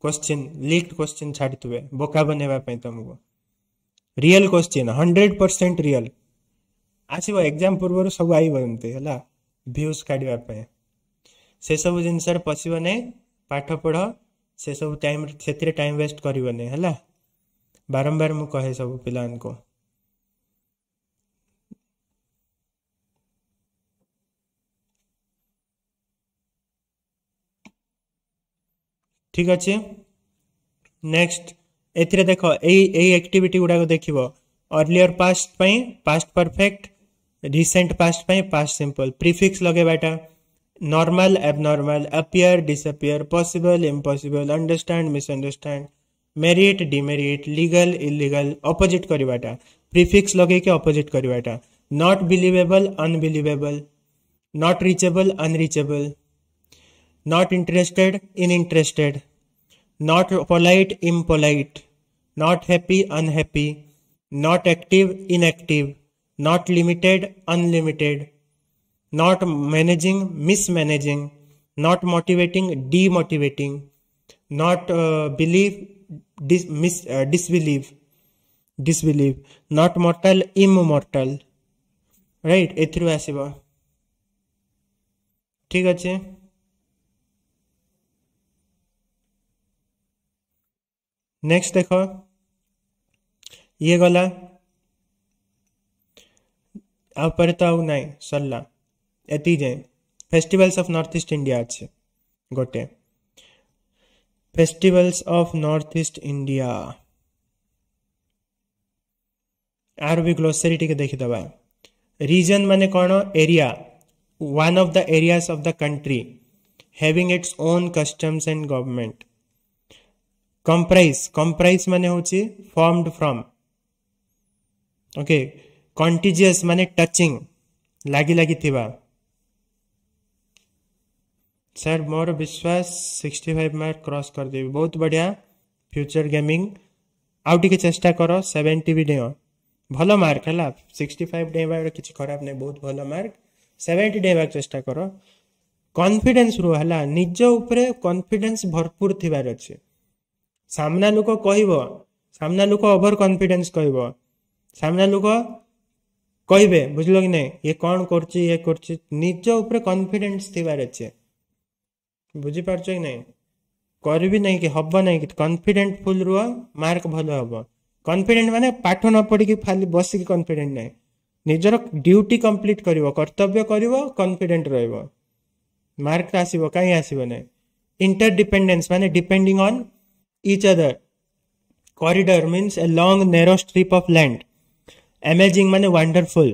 क्वेश्चन लिक्ड क्वेश्चन छाड़ थे बोका बनवाई तुमको real question hundred percent real ଆସିବ ଏକ୍ଜାମ୍ ପୂର୍ବରୁ ସବୁ ଆଇବ ଏମିତି ହେଲା ଭ୍ୟୁଜ୍ କାଢ଼ିବା ପାଇଁ ସେସବୁ ଜିନିଷରେ ପଶିବ ନାହିଁ ପାଠ ପଢ଼ ସେସବୁ ଟାଇମ୍ ସେଥିରେ ଟାଇମ୍ ୱେଷ୍ଟ କରିବନି ହେଲା ବାରମ୍ବାର ମୁଁ କହେ ସବୁ ପିଲାମାନଙ୍କୁ ଠିକ୍ ଅଛି ନେକ୍ସଟ ଏଥିରେ ଦେଖ ଏଇ ଏଇ ଆକ୍ଟିଭିଟି ଗୁଡ଼ାକ ଦେଖିବ ଅର୍ଲିୟର ପାଷ୍ଟ ପାଇଁ past perfect recent past past simple prefix लगे बैठा normal abnormal appear disappear possible impossible understand misunderstand merit demerit legal illegal opposite करवाटा प्रिफिक्स लगे अपोजिट करवाटा not believable unbelievable not reachable unreachable not interested in interested not polite impolite not happy unhappy not active inactive not limited, unlimited, not managing, mismanaging, not motivating, demotivating, not uh, believe, dis, mis, uh, disbelieve, disbelieve, not mortal, immortal, right? एथरू asiba ठीक अच्छे next देख ये गला Apartha Unai, Salla, Etije, Festivals of Northeast India. Gote. Festivals of Northeast India. ଆର ବି glossary ଟିକେ ଦେଖିଦେବା ରିଜନ୍ ମାନେ କ'ଣ area one of the areas of the country having its own customs and government comprise comprise ମାନେ ହେଉଛି formed from okay कंटीजिस् मान touching लग लगी सर मोर विश्वास 65 फाइव मार्क क्रस करदे बहुत बढ़िया फ्यूचर गेमिंग आउ टे चेष्टा कर सेवेन्टी भी डेयं भल मार्क है सिक्सटी फाइव डेबार कि खराब ना बहुत भल मार्क सेवेन्टी डेबार चेषा कर कन्फिडेन्स रु है निज उपरे कन्फिडेन्स भरपूर थवर अच्छे सामना लोक कहना लोक ओभर कन्फिडेन्स कहना लोक कहे बुझल कि नहीं ये कौन करफिडेन्स थे बुझिपार कि नहीं कर भी नहीं कि हम ना कि कन्फिडेन्ट फुल रु मार्क भल हम कन्फिडे मान पाठ न पढ़ी खाली बस कि कन्फिडेन्ट ना निजर ड्यूटी कम्प्लीट कर कर कन्फिडे रार्क आसव आस आसब ना इंटर डिपेडे मान depending on other corridor mean a long narrow strip of land amazing मान वंडरफुल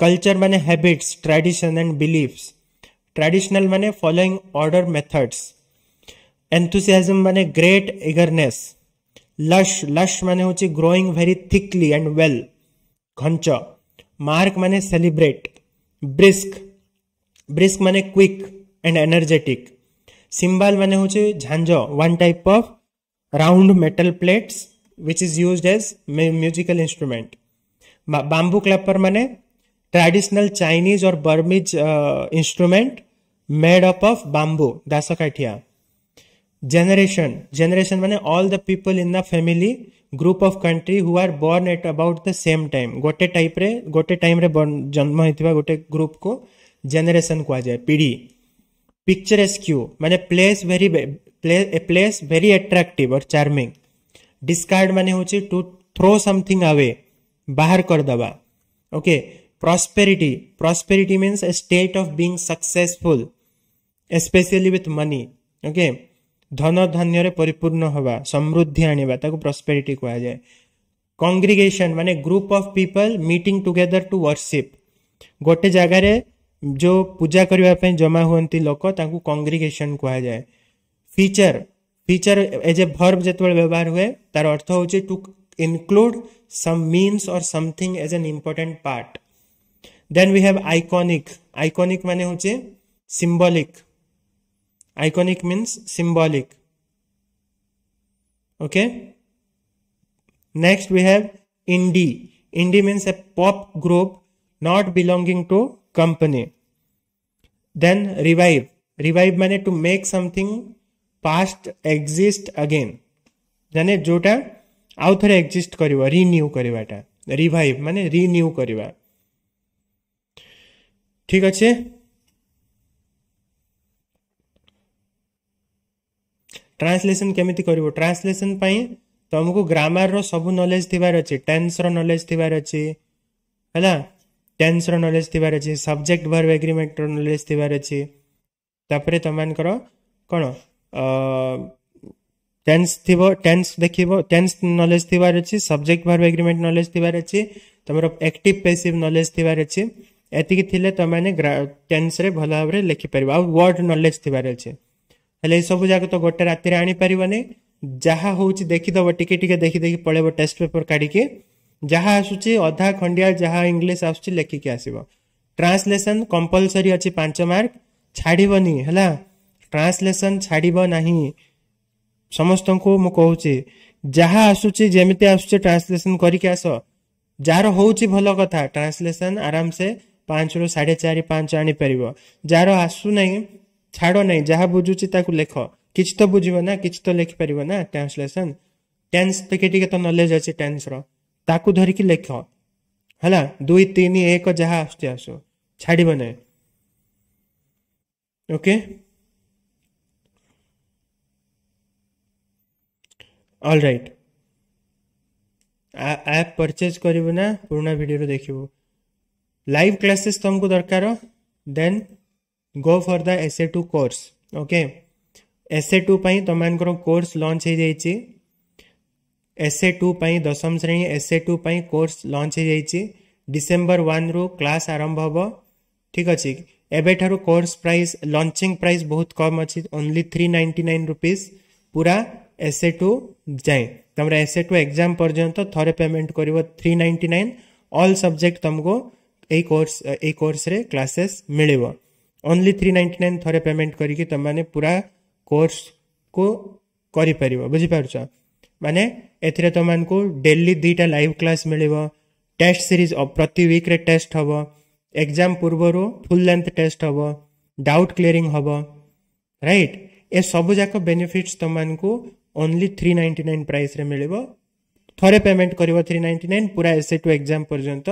कल्चर मान habits tradition and beliefs traditional मान फॉलोइंग ऑर्डर मेथड्स एंथुसियाजम मान ग्रेट इगरनेस लश लश माने हूँ growing very thickly and well घंच mark मैंने celebrate brisk brisk मान quick and energetic cymbal माने हूँ झांझ one type of round metal plates which is use as musical instrument bamboo Clapper मैंने traditional Chinese और Burmese instrument made up of bamboo दास काठिया जेनरेशन जेनरेशन मैंने all the people in the family group of country who are born at about the same time गोटे type रे गोटे time रे जन्म होइतिबा गोटे ग्रुप को जेनरेशन कुआ जाए पीढ़ी पिक्चरेस्क्यू माने place very a place very attractive और चार्मिंग डिस्कार्ड माने होची टू थ्रो समथिंग अवे बाहर कर दबा okay prosperity prosperity means a state of being successful especially with money okay धन धन्य परिपूर्ण हवा समृद्धि आने प्रस्पेरीटी कह जाए कंग्रीगेशन माने group of people meeting together to worship गोटे जगार जो पूजा करने जमा हूँ लोक कंग्रीगेशन कह जाए feature feature as a verb जो व्यवहार हुए तार अर्थ हूँ to include some means or something as an important part then we have iconic iconic mane hoche symbolic iconic means symbolic okay next we have indie indie means a pop group not belonging to company then revive revive mane to make something past exist again jane jota ଆଉ ଥରେ exist କରିବା renew କରିବାଟା revive ମାନେ renew କରିବା ଠିକ୍ ଅଛି translation केमी कर ट्रांसलेसन तुमको ग्रामर सब नलेज थवर अच्छे टेन्स रलेज थवर अच्छे है टेन्स रलेज थवर अच्छे सब्जेक्ट भर एग्रीमेंट रलेज थवर अच्छे तुम मानकर कौन टेन्स थी टेन्स देख टेन्स नलेज थवर अच्छे सब्जेक्ट भार एग्रीमेंट नलेज थी अच्छे तुम एक्ट पेसीव नलेज थवर अच्छे एति की तुमने टेन्स भल भाव में लिखिपर आर्ड नलेज थी अच्छे सब जगह तो गोटे रात आनी जहाँ हूँ देखीदब टिके टिके देखी देखी पलब टेस्ट पेपर काढ़ जहाँ आसूसी अधा खंडिया जहाँ इंग्लीश आस लिखिकसव ट्रांसलेसन कंपलसरी अच्छी पांच मार्क छाड़बनी है ट्रांसलेसन छाड़ना ସମସ୍ତଙ୍କୁ ମୁଁ କହୁଛି ଯାହା ଆସୁଛି ଯେମିତି ଆସୁଛି ଟ୍ରାନ୍ସଲେସନ୍ କରିକି ଆସ ଯାହାର ହେଉଛି ଭଲ କଥା ଟ୍ରାନ୍ସଲେସନ୍ ଆରାମସେ ପାଞ୍ଚରୁ ସାଢ଼େ ଚାରି ପାଞ୍ଚ ଆଣିପାରିବ ଯାହାର ଆସୁନାହିଁ ଛାଡ଼ ନାହିଁ ଯାହା ବୁଝୁଛି ତାକୁ ଲେଖ କିଛି ତ ବୁଝିବ ନା କିଛି ତ ଲେଖିପାରିବ ନା ଟ୍ରାନ୍ସଲେସନ୍ ଟେନ୍ସ ଟିକେ ଟିକେ ତ ନଲେଜ୍ ଅଛି ଟେନ୍ସର ତାକୁ ଧରିକି ଲେଖ ହେଲା ଦୁଇ ତିନି ଏକ ଯାହା ଆସୁଛି ଆସୁ ଛାଡ଼ିବ ନାହିଁ ଓକେ अल राइट आप परचेज करू ना पुणा भिडर देख लाइव क्लासेस तुमको दरकार then go for the A two course okay SA two तुम कोर्स लंच हो जाए एसए टू दशम श्रेणी एसए टू कोर्स लंच हो जाए डिसेम्बर वन रु क्लास आरंभ हम ठीक अच्छे ठार् कोर्स प्राइस लंचिंग प्राइस बहुत कम अच्छी only three ninety nine rupees पूरा एसए टू जाए तुम एस ए टू एक्जाम पर्यटन तो थे पेमेंट कर three ninety nine all subject तुमको यही कोर्स यही क्लासेस मिले ओनली थ्री नाइंटी नाइन थे पेमेंट करके तुमने पूरा कोर्स को कर बुझिपार मानने एथेर तुमको डेली दुईटा लाइव क्लास मिल टेस्ट सीरीज प्रति विक टेस्ट हम एग्जाम पूर्वर फुल लेंथ टेस्ट हम डाउट क्लीयरिंग हम रईट ए सबूक बेनिफिट्स तुमको only three ninety nine price मिल थे पेमेंट कर थ्री नाइंटी नाइन पूरा एस ए टू एक्जाम पर्यत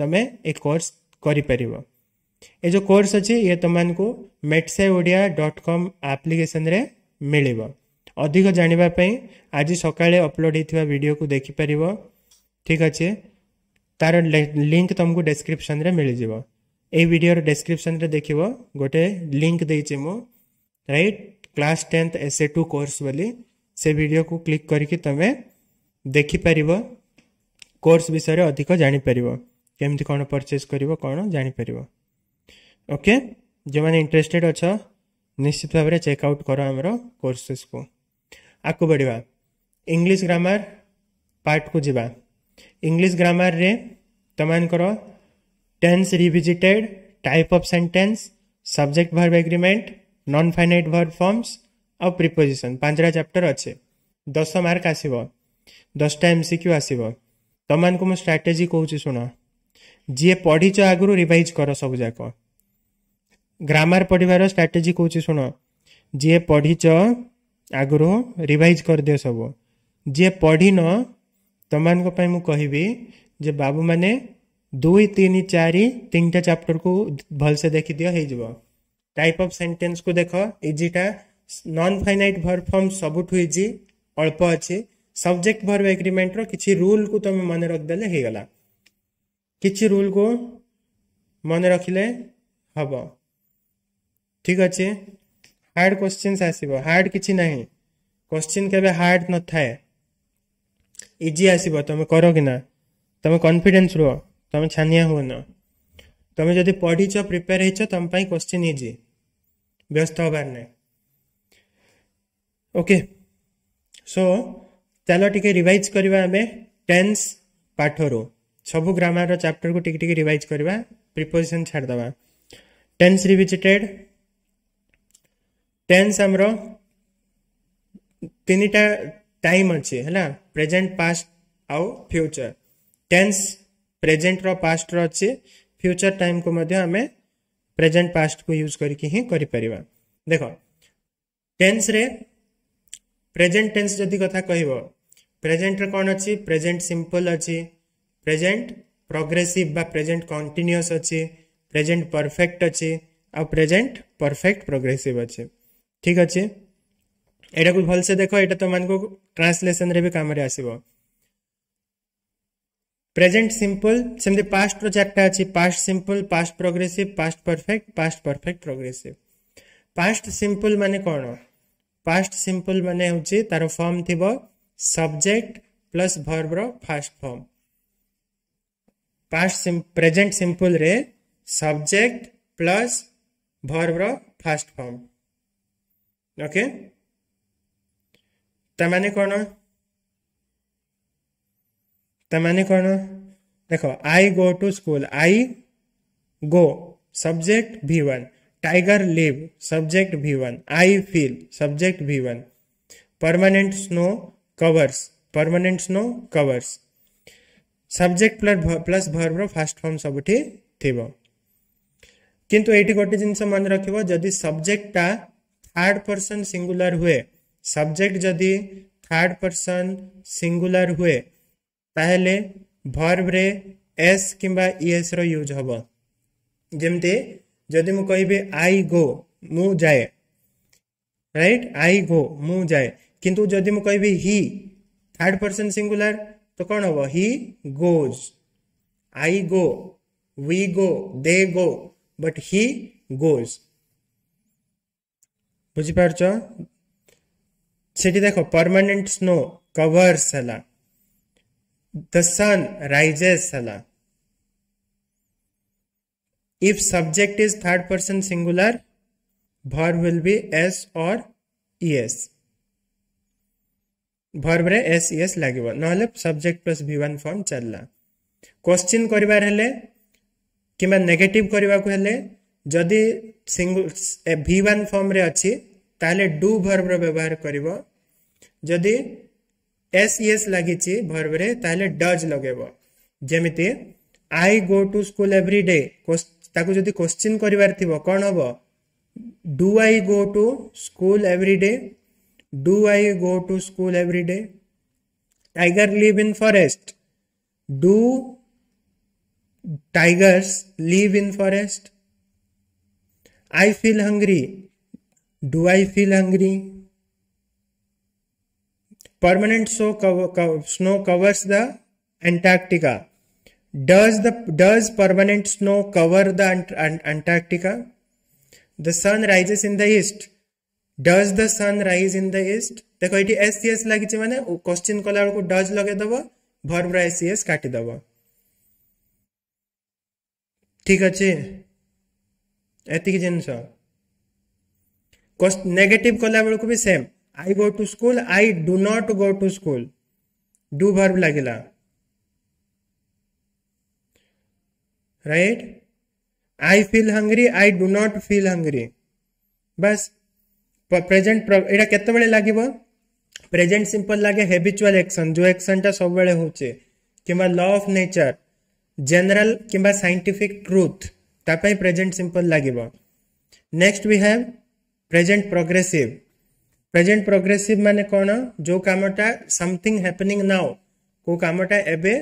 तुम ये कोर्स कर जो कोर्स अच्छे ये तुमको मेटसे ओडिया डट कम आप्लिकेसन मिल अधिक जानापी आज सका अपलोड होता भिड को देखिपर ठीक अच्छे तार लिंक तुमको डेस्क्रिपन मिल जाओ येस्क्रिपन देख गोटे लिंक देचे मुझ रईट class tenth S A two course बोली से वीडियो को क्लिक करके तुम्हें देखिपर कोर्स विषय अधिक जापर केमती कौन परचेज कर कौन जापर ओके जो मैंने इंटरेस्टेड अच निश्चित भाव चेकआउट कर आम कोर्सेस को आगे बढ़िया इंग्लीश ग्रामार पार्ट को जी इंग्लीश ग्रामारे तुम tense revisited type of sentence subject verb agreement non finite verb forms आ प्रिपोजिशन पांचटा चैप्टर अच्छे दस मार्क आसव दसटा एम सिक्यू आसव तुम मानक स्ट्राटेजी कौच शुण जी पढ़ी आगुरी रिभाइज कर सब जाक ग्रामार पढ़वार स्ट्राटेजी कौच शुण जी पढ़ी आगुरी रिभाइज कर दि सब जी पढ़ीन तुम मैं कहबी जे बाबू मैंने दुई तीन चार तीन टाइम चैप्टर को भलसे देखिदिज टाइप अफ सेन्टेन्स को देख इजीटा नन फाइनइट भर फर्म सब इजी अल्प अच्छे सब्जेक्ट भर एग्रीमेंट रि रूल को तुम मन रखीदे हो गला रूल को मन रखिले हम ठीक अच्छे हार्ड क्वेश्चन आस हार्ड कि ना क्वेश्चन के हार्ड न था इजी आस तुम कर कि ना तुम कन्फिडेन्स रु तुम छानिया हुए न तुम जदि पढ़ी प्रिपेयर होम क्वेश्चन इजी व्यस्त हबार नहीं ओके सो चल टे रिवाइज करवा टेन्स पाठर सब ग्रामर चैप्टर को टिक टिक रिवाइज करवा प्रिपोजिशन छाड़दे टेन्स रिविजिटेड टेन्स आमर तीन टाइम अच्छे है प्रेजेंट पास्ट आउ फ्यूचर टेन्स प्रेजेट रास्ट रे फ्यूचर टाइम को हमें प्रेजेंट पास्ट को यूज करके ही करी देखो टेन्स रे ପ୍ରେଜେଣ୍ଟ ଟେନ୍ସ ଯଦି କଥା କହିବ ପ୍ରେଜେଣ୍ଟରେ କ'ଣ ଅଛି ପ୍ରେଜେଣ୍ଟ ସିମ୍ପଲ୍ ଅଛି ପ୍ରେଜେଣ୍ଟ ପ୍ରୋଗ୍ରେସିଭ୍ ବା ପ୍ରେଜେଣ୍ଟ କଣ୍ଟିନ୍ୟୁଅସ୍ ଅଛି ପ୍ରେଜେଣ୍ଟ ପରଫେକ୍ଟ ଅଛି ଆଉ ପ୍ରେଜେଣ୍ଟ ପରଫେକ୍ଟ ପ୍ରୋଗ୍ରେସିଭ୍ ଅଛି ଠିକ୍ ଅଛି ଏଇଟାକୁ ଭଲସେ ଦେଖ ଏଇଟା ତୁମମାନଙ୍କୁ ଟ୍ରାନ୍ସଲେସନ୍ରେ ବି କାମରେ ଆସିବ ପ୍ରେଜେଣ୍ଟ ସିମ୍ପଲ୍ ସେମିତି ପାଷ୍ଟର ଚାରିଟା ଅଛି past simple past progressive past perfect past perfect progressive past simple ମାନେ କ'ଣ ପାଷ୍ଟ ସିମ୍ପଲ୍ ମାନେ ହେଉଛି ତାର ଫର୍ମ ଥିବ ସବଜେକ୍ଟ ପ୍ଲସ୍ ଭର୍ବର ଫାଷ୍ଟ ଫର୍ମ ପାଷ୍ଟ ପ୍ରେଜେଣ୍ଟ ସିମ୍ପଲ୍ରେ ସବଜେକ୍ଟ ପ୍ଲସ୍ ଭର୍ବର ଫାଷ୍ଟ ଫର୍ମ ଓକେ ତାମାନେ କ'ଣ ତାମାନେ କ'ଣ ଦେଖ I go to school I go subject V one tiger live subject V one I feel subject V one permanent snow covers permanent snow covers subject plus plus भर्बर first form सब थी किंतु ये गोटे जिन मन रखिबो जदि सब्जेक्टटा थर्ड पर्सन सिंगुलर हुए सब्जेक्ट जदि थर्ड पर्सन सिंगुलर हुए ताहले भर्ब रे एस किंबा ईएस e रो यूज हबो जेमते जदि मु कह आई गो मु जाए राइट आई गो मु जाए किंतु जदि मु कह ही थर्ड पर्सन सिंगुलर तो कौन हम he goes I go we go they go but he goes बुझिपार सेठी देख परमानेंट स्नो कवर्स है द सन रईजेस है if subject is third person singular verb will be S और इस भर रे एस इस लगे ना subject plus V one form चलना क्वेश्चन करेगेटिव करने जदि भि वन फर्म्रे अच्छी डु भर्वर व्यवहार कर जदि एस इस लगी भर्वरे डज लगे जमीती आई go to school every day ତାକୁ ଯଦି କୋଶ୍ଚିନ୍ କରିବାର ଥିବ କ'ଣ ହେବ do I go to school every day do I go to tiger live in forest do tigers live in forest I feel hungry do I feel hungry permanent snow covers the Antarctica Does the does permanent snow cover the Ant Ant Antarctica? The sun rises in the east. Does the sun rise in the east? देखो ये S C S लगी मैंने question कला बेलू does लगेदेव भर S C S काटिदेव ठीक अच्छे एति जिन नेगेटिव कला बेलू भी same I go to school I do not go to school do verb लगला right I feel hungry I do not feel hungry बस प्रेजेंट एटा केतबेले लागिबो प्रेजेंट सिंपल लगे हेबिचुआल एक्शन जो एक्शन टा सब बेले होचे अफ नेचर जनरल कि साइंटिफिक ट्रुथ ता पई प्रेजेंट सिंपल लागिबो next we have present progressive present progressive माने कौन जो कामटा समथिंग हैपनिंग नाउ को कामटा एबे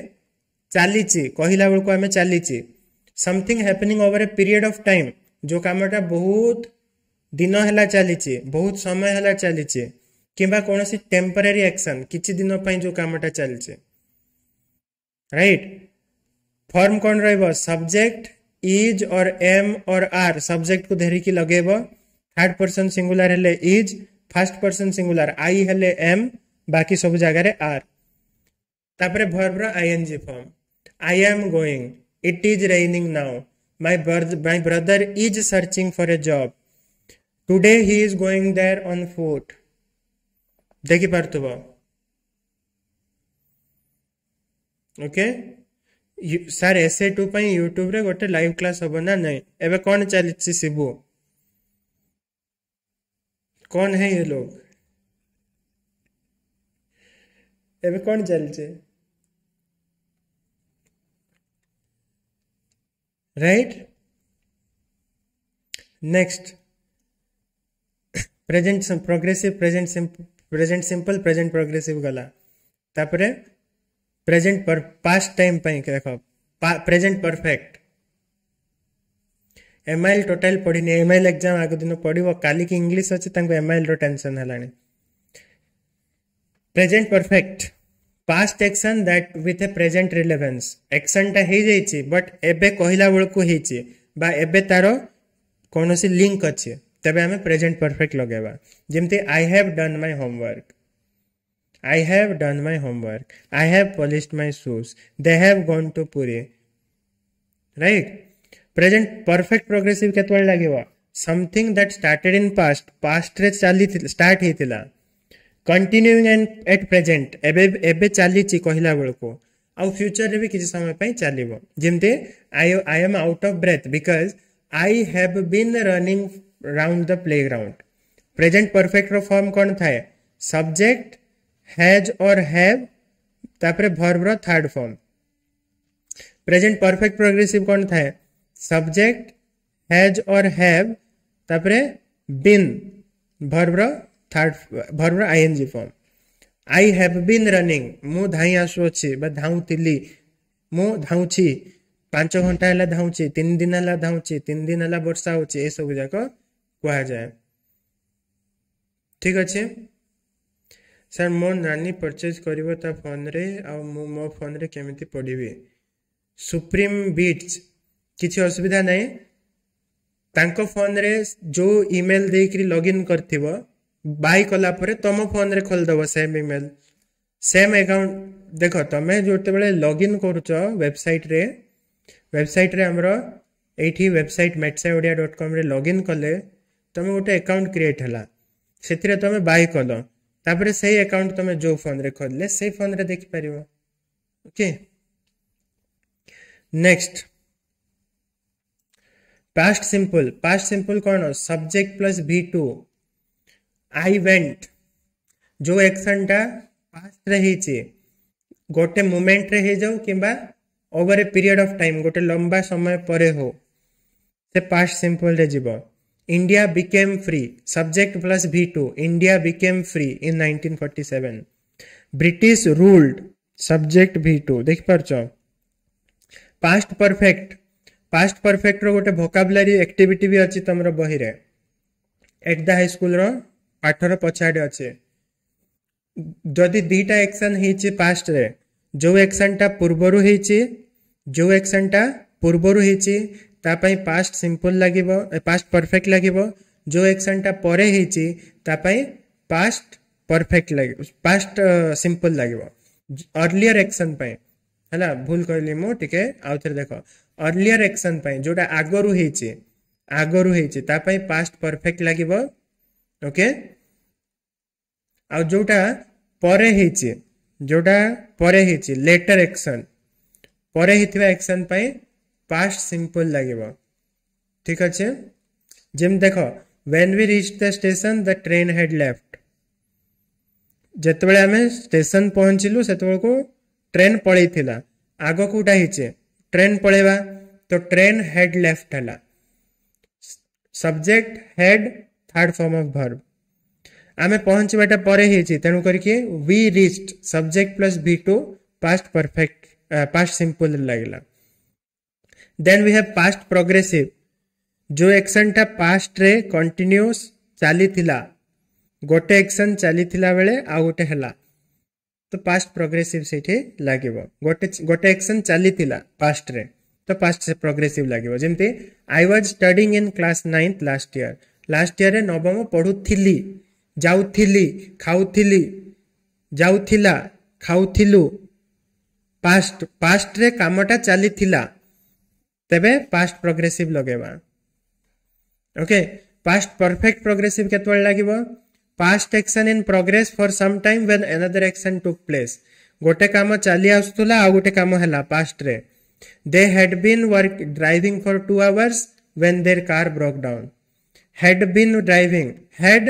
चालीची कहिला बेलको आमे चालीची something happening over a period of time जो कमटा बहुत दिन है चली बहुत समय है चली किंबा कौन सी टेम्पररी एक्शन किसी दिन जो कमटा चलचे राइट फर्म कौन रबजेक्ट इज और एम और आर सब्जेक्ट को धरिक लगे थर्ड पर्सन सिंगुलर है is first person singular I हेले एम बाकी सब जगह आर तापर भर्ब्र I N G form I am going It is raining now. My, brother, my brother is searching for a job. Today he is going there on foot. देखी पर्तुबा okay sir sir SA two ପାଇଁ ୟୁଟ୍ୟୁବରେ ଗୋଟେ live class ହେବ ନା ନାହିଁ ଏବେ କ'ଣ ଚାଲିଛି ଶିବୁ କ'ଣ ହେ ଲୋକ ଏବେ कौन चलते right next present some progressive present simple present simple present progressive गला तापर present पर past time पाई देखो present perfect एम आइल टोटाल पढ़नी एम आइल एक्जाम आग दिन पढ़व का इंग्लीश अच्छे एम आइल टेनसन है present perfect past action that with a present relevance एक्शनटा हो जाए बट एवं कहला बेलकूची तार कौन लिंक अच्छे तेज आम प्रेजेन्ट परफेक्ट लगे जमी I have done my homework I have done my homework I have polished my shoes they have gone to Puri right present perfect progressive के लगे something that started in past past चली स्टार्ट होता continuing and at present चली कहला बेलू आउ future रे भी किसी समय पर चलो जमी I I am out of breath because I have been running round the playground present परफेक्टर फर्म कौन थाए सब्जेक्ट हैज और हैव तापर भर्वर third form present perfect progressive कौन थाए सब्जेक्ट हैज और हैव तापर बिन भर्वर third N G form I have been running मुझी आसु थी धाऊली मुझी पांच घंटा है धाऊँची तीन दिन है धाऊँची तीन दिन है बर्षा हो सब जाक कह जाए ठीक अच्छे सर मो नानी परचेज कर फोन रे मो फोन रे केमी पढ़वी सुप्रीम बीट्स किसी असुविधा ना फोन रे जो ईमेल देकर लगइन कर ବାଇ କଲା ପରେ ତମ ଫୋନରେ ଖୋଲିଦେବ ସେମ୍ ଇମେଲ୍ ସେମ୍ ଆକାଉଣ୍ଟ ଦେଖ ତମେ ଯେତେବେଳେ ଲଗ୍ଇନ୍ କରୁଛ ୱେବସାଇଟ୍ରେ ୱେବସାଇଟ୍ରେ ଆମର ଏଇଠି ୱେବସାଇଟ୍ ମେଟସାଇ ଓଡ଼ିଆ ଡଟ୍ କମ୍ରେ ଲଗ୍ଇନ୍ କଲେ ତମେ ଗୋଟେ ଆକାଉଣ୍ଟ କ୍ରିଏଟ୍ ହେଲା ସେଥିରେ ତମେ ବାଇ କଲ ତାପରେ ସେଇ ଆକାଉଣ୍ଟ ତମେ ଯେଉଁ ଫୋନରେ ଖୋଲିଲେ ସେଇ ଫୋନରେ ଦେଖିପାରିବ okay next past simple past simple କ'ଣ subject plus V two I went जो एक्शन टा पास रही गोटे मोमेंट रहे जाऊ किंबा over a period of time गोटे लंबा समय परे हो से पास सिंपल रे जीवो India became free subject plus V two India became free in 1947 British ruled subject V two देख पाच पास्ट परफेक्ट पास्ट परफेक्ट रो गोटे भोकाबुलरी एक्टिविटी भी अच्छी तुम्हारा बही रे एट द हाई स्कूल रो ପାଠର ପଛଆଡ଼େ ଅଛି ଯଦି ଦୁଇଟା ଏକ୍ସନ୍ ହେଇଛି ପାଷ୍ଟରେ ଯେଉଁ ଏକ୍ସନ୍ଟା ପୂର୍ବରୁ ହେଇଛି ଯେଉଁ ଏକ୍ସନ୍ଟା ପୂର୍ବରୁ ହେଇଛି ତା ପାଇଁ ପାଷ୍ଟ ସିମ୍ପଲ୍ ଲାଗିବ ପାଷ୍ଟ ପରଫେକ୍ଟ ଲାଗିବ ଯେଉଁ ଏକ୍ସନ୍ଟା ପରେ ହେଇଛି ତା ପାଇଁ ପାଷ୍ଟ ପରଫେକ୍ଟ ଲାଗିବ ପାଷ୍ଟ ସିମ୍ପଲ୍ ଲାଗିବ ଅର୍ଲିୟର ଏକ୍ସନ୍ ପାଇଁ ହେଲା ଭୁଲ କହିଲି ମୁଁ ଟିକେ ଆଉଥରେ ଦେଖ ଅର୍ଲିୟର ଏକ୍ସନ୍ ପାଇଁ ଯେଉଁଟା ଆଗରୁ ହେଇଛି ଆଗରୁ ହେଇଛି ତା ପାଇଁ ପାଷ୍ଟ ପରଫେକ୍ଟ ଲାଗିବ ଓକେ आउटा पर जोटा पर लेटर एक्शन पर एक्शन पास्ट सिंपल लगे ठीक अच्छे जेम देख when we reach the station the train had left जिते आम स्टेशन पहुँचल से ट्रेन पलिता आग कौटा हीचे ट्रेन पलैवा तो ट्रेन हेड लेफ्ट है subject had third form of verb आम पहुँचवाटा पर तेणु करके we reached subject plus V two past perfect past simple लगला then we have past progressive जो एक्शन टा पास्ट रे कंटिन्यूस चली गोटे एक्शन चली बेले आ गोटे है तो पास्ट प्रोग्रेसिव से लगे गोटे गोटे एक्शन चली पास्ट रे तो पास्ट से प्रोग्रेसिव लगे जमी I was studying in class ninth last year last year नवम पढ़ु जाऊली खाऊ पास्ट रे कामटा चली तबे पास्ट प्रोग्रेसिव लगे ओके पास्ट परफेक्ट प्रोग्रेसिव के लगे past action in progress for some time when another action took place गोटे काम चली आसूला आ गोटे काम है पास्ट रे they had been work driving for two hours when their car broke down had been driving had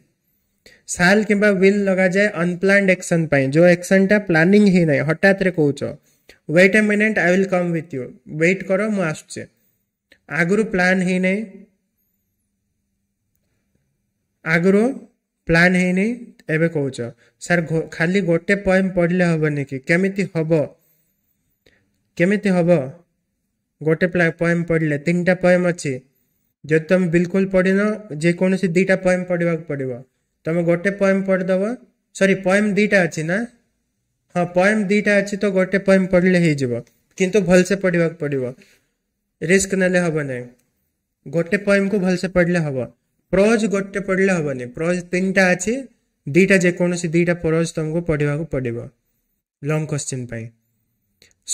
shall କିମ୍ବା will ଲଗାଯାଏ ଅନପ୍ଲାନ୍ଡ action ପାଇଁ ଯେଉଁ ଆକ୍ସନ୍ଟା ପ୍ଲାନିଂ ହେଇନାହିଁ ହଠାତ୍ରେ କହୁଛ wait a minute I will come with you wait କର ମୁଁ ଆସୁଛେ ଆଗରୁ ପ୍ଲାନ୍ ହେଇନାହିଁ ଆଗରୁ ପ୍ଲାନ୍ ହେଇନି ଏବେ କହୁଛ ସାର୍ ଖାଲି ଗୋଟେ ପଏମ୍ ପଢ଼ିଲେ ହେବନି କି କେମିତି ହେବ କେମିତି ହେବ ଗୋଟେ ପଏମ୍ ପଢ଼ିଲେ ତିନିଟା ପଏମ୍ ଅଛି ଯଦି ତୁମେ ବିଲକୁଲ ପଢ଼ିନ ଯେକୌଣସି ଦୁଇଟା ପଏମ୍ ପଢ଼ିବାକୁ ପଡ଼ିବ তুমি গোটে পয়েম পড়িদেব সরি পয়েম দুইটা আছে না হ্যাঁ পয়েম দুইটা আছে তো গোটে পয়েম পড়লে হয়ে যাব কিন্তু ভালসে পড়িবাক পড়িব রিস্ক নেলে হব না গোটে পয়েম কু ভালসে পড়লে হব প্রোজ গোটে পড়লে হবনি প্রোজ তিনটা আছে দুইটা যেকোনসি দুইটা প্রোজ তোমাকে পড়িবাক পড়িব লং কোশ্চিন পাই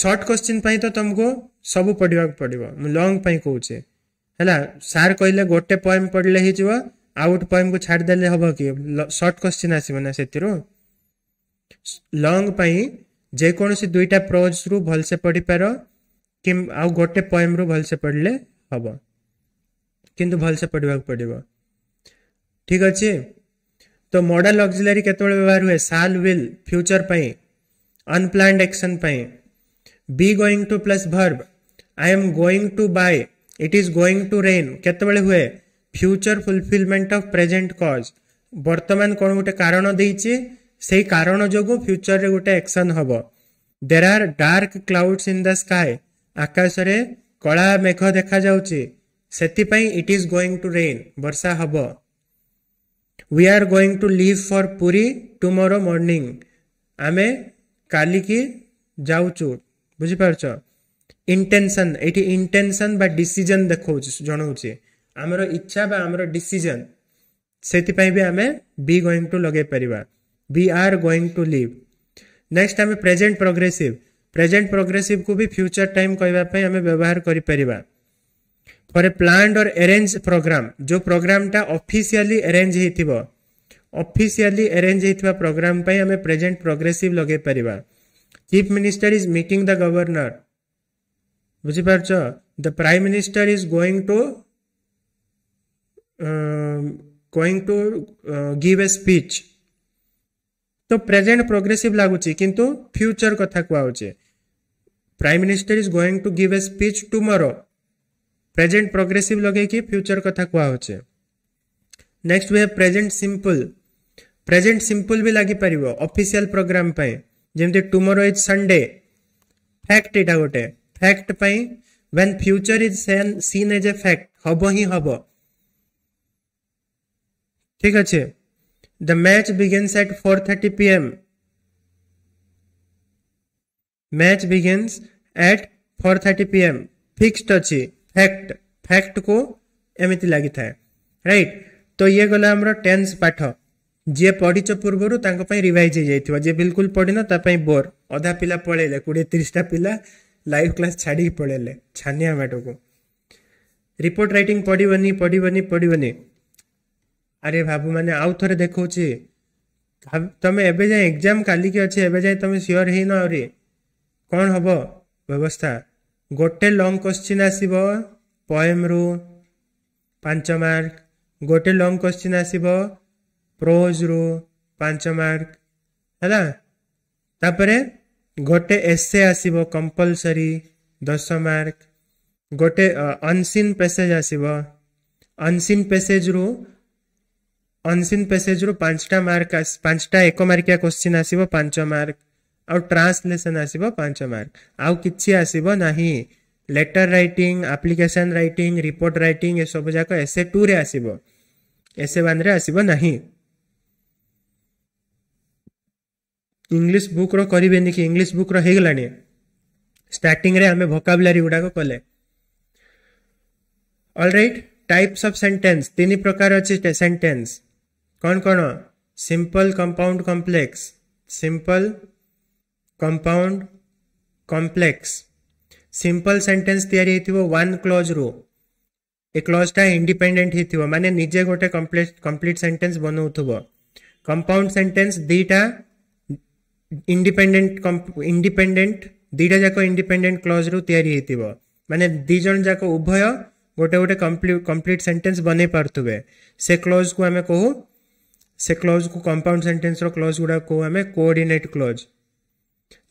सर्ट क्वेश्चन पाई तो तुमको सब पढ़ा पड़ो लंग पाई कहे है सार कहले गोटे पॉइंट पढ़ले हो आउट पोएम को छाड़ छाड़दे हम कि सर्ट क्वेश्चन आसवना से लंग जेकोसी दुईटा प्रोज रु भलसे पढ़ी पार कि आउ गोटे पोएम रु भलसे पढ़ले हम कि भलसे पढ़वाक पड़ो ठीक अच्छे तो मॉडल अक्जिलरी केत व्यवहार हुए साल विल फ्यूचर पर unplanned action be going to plus verb I am going to buy it is going to rain केत हुए future fulfilment of present cause ବର୍ତ୍ତମାନ କ'ଣ ଗୋଟେ କାରଣ ଦେଇଛି ସେଇ କାରଣ ଯୋଗୁଁ ଫ୍ୟୁଚରରେ ଗୋଟେ ଆକ୍ସନ୍ ହେବ there are dark clouds in the sky ଆକାଶରେ କଳା ମେଘ ଦେଖାଯାଉଛି ସେଥିପାଇଁ it is going to rain ବର୍ଷା ହେବ we are going to leave for Puri tomorrow morning ଆମେ କାଲିକି ଯାଉଛୁ ବୁଝିପାରୁଛ ଇଣ୍ଟେନସନ୍ ଏଇଠି ଇଣ୍ଟେନସନ୍ ବା ଡିସିଜନ୍ ଦେଖାଉଛି ଜଣାଉଛି आमर इच्छा ବା ଆମର ଡିସିଜନ୍ ସେଥିପାଇଁ ବି ଆମେ ବି ଗୋଇଂ ଟୁ ଲଗେଇ are going to leave next आम प्रेजेन्ट प्रोग्रेसीव प्रेजेन्ट प्रोग्रेसीव को भी फ्यूचर टाइम कहवाई आम व्यवहार कर फर ए प्लांड और एरेंज प्रोग्राम जो प्रोग्रामटा अफिसीआली एरेंज हो अफिसीआली एरेंज होता प्रोग्राम आम प्रेजेन्ट प्रोग्रेसीव लगे पार chief minister is meeting the governor बुझिपार the prime minister is going to going to give a speech ତ ପ୍ରେଜେଣ୍ଟ ପ୍ରୋଗ୍ରେସିଭ୍ ଲାଗୁଛି କିନ୍ତୁ ଫ୍ୟୁଚର୍ କଥା କୁହାହେଉଛି prime minister is going to give a speech tomorrow present progressive ଲଗେଇକି future କଥା କୁହାହେଉଛି next way present simple present simple ବି ଲାଗିପାରିବ ଅଫିସିଆଲ୍ ପ୍ରୋଗ୍ରାମ୍ ପାଇଁ ଯେମିତି ଟୁମରୋ ଇଜ୍ ସନ୍ଡେ ଫ୍ୟାକ୍ଟ ଏଇଟା ଗୋଟେ ଫ୍ୟାକ୍ଟ ପାଇଁ when future is seen seen as a fact ହେବ ହିଁ ହେବ ठीक है the match begins at four thirty P M match begins at four thirty P M fixed अच्छी फैक्ट फैक्ट को एमती लगी था राइट तो ये गला आम टेन्स पाठ जी पढ़ी पूर्व रिभाइज हो जाए जी बिल्कुल पढ़ी ना बोर अधा पिला पलैले कोड़े तीसटा पिला लाइव क्लास छाड़ी पलैले छानिया को रिपोर्ट रईट पढ़वनी पढ़वनी पढ़वनी ଆରେ ବାବୁମାନେ ଆଉ ଥରେ ଦେଖାଉଛି ତମେ ଏବେ ଯାଏଁ ଏକ୍ଜାମ୍ କାଲିକି ଅଛି ଏବେ ଯାଏଁ ତମେ ସିଓର ହେଇନ ଆହୁରି କ'ଣ ହେବ ବ୍ୟବସ୍ଥା ଗୋଟେ ଲଙ୍ଗ୍ କୋଶ୍ଚିନ୍ ଆସିବ ପଏମ୍ରୁ ପାଞ୍ଚ ମାର୍କ ଗୋଟେ ଲଙ୍ଗ୍ କୋଶ୍ଚିନ୍ ଆସିବ ପ୍ରୋଜ୍ରୁ ପାଞ୍ଚ ମାର୍କ ହେଲା ତାପରେ ଗୋଟେ ଏସେ ଆସିବ କମ୍ପଲସରି ଦଶ ମାର୍କ ଗୋଟେ ଅନସିନ୍ ପେସେଜ୍ ଆସିବ ଅନସିନ୍ ପେସେଜ୍ରୁ अनसीन पैसेज रु पांचटा मार्क पांचटा एक मार्किया क्वेश्चन आसो पांच मार्क आउ ट्रांसलेसन आसो पांच मार्क आउ कि आसब ना letter write application write report write ये सब जाक एस ए टू आस एस वन आसब ना इंग्लीश बुक रे कि इंग्लीश बुक रहीगला स्टार्टिंग रे हमें भोकाबुलारी गुड़ाक कले अल टाइप्स ऑफ सेंटेंस तीन प्रकार अच्छे सेंटेंस कौन कौन simple compound complex simple compound complex simple sentence तैयारी होती वन क्लज रो ए क्लजटा इंडिपेडेन्ट होती माने निजे गोटे कम्प्लीट कम्प्लीट बनाऊ कंपाउंड सेन्टेन्स दीटा इंडिपेडेन्ट इंडिपेडेन्ट दीटा जाक इंडिपेडेन्ट क्लज रु तैयारी होती माने जाक उभय गोटे गोटे कम्प्लीट कम्प्लीट सेंटेन्स पारे से क्लज को आम कहूँ से क्लॉज को कंपाउंड सेंटेन्स रो क्लॉज आम कोअर्डनेट क्लोज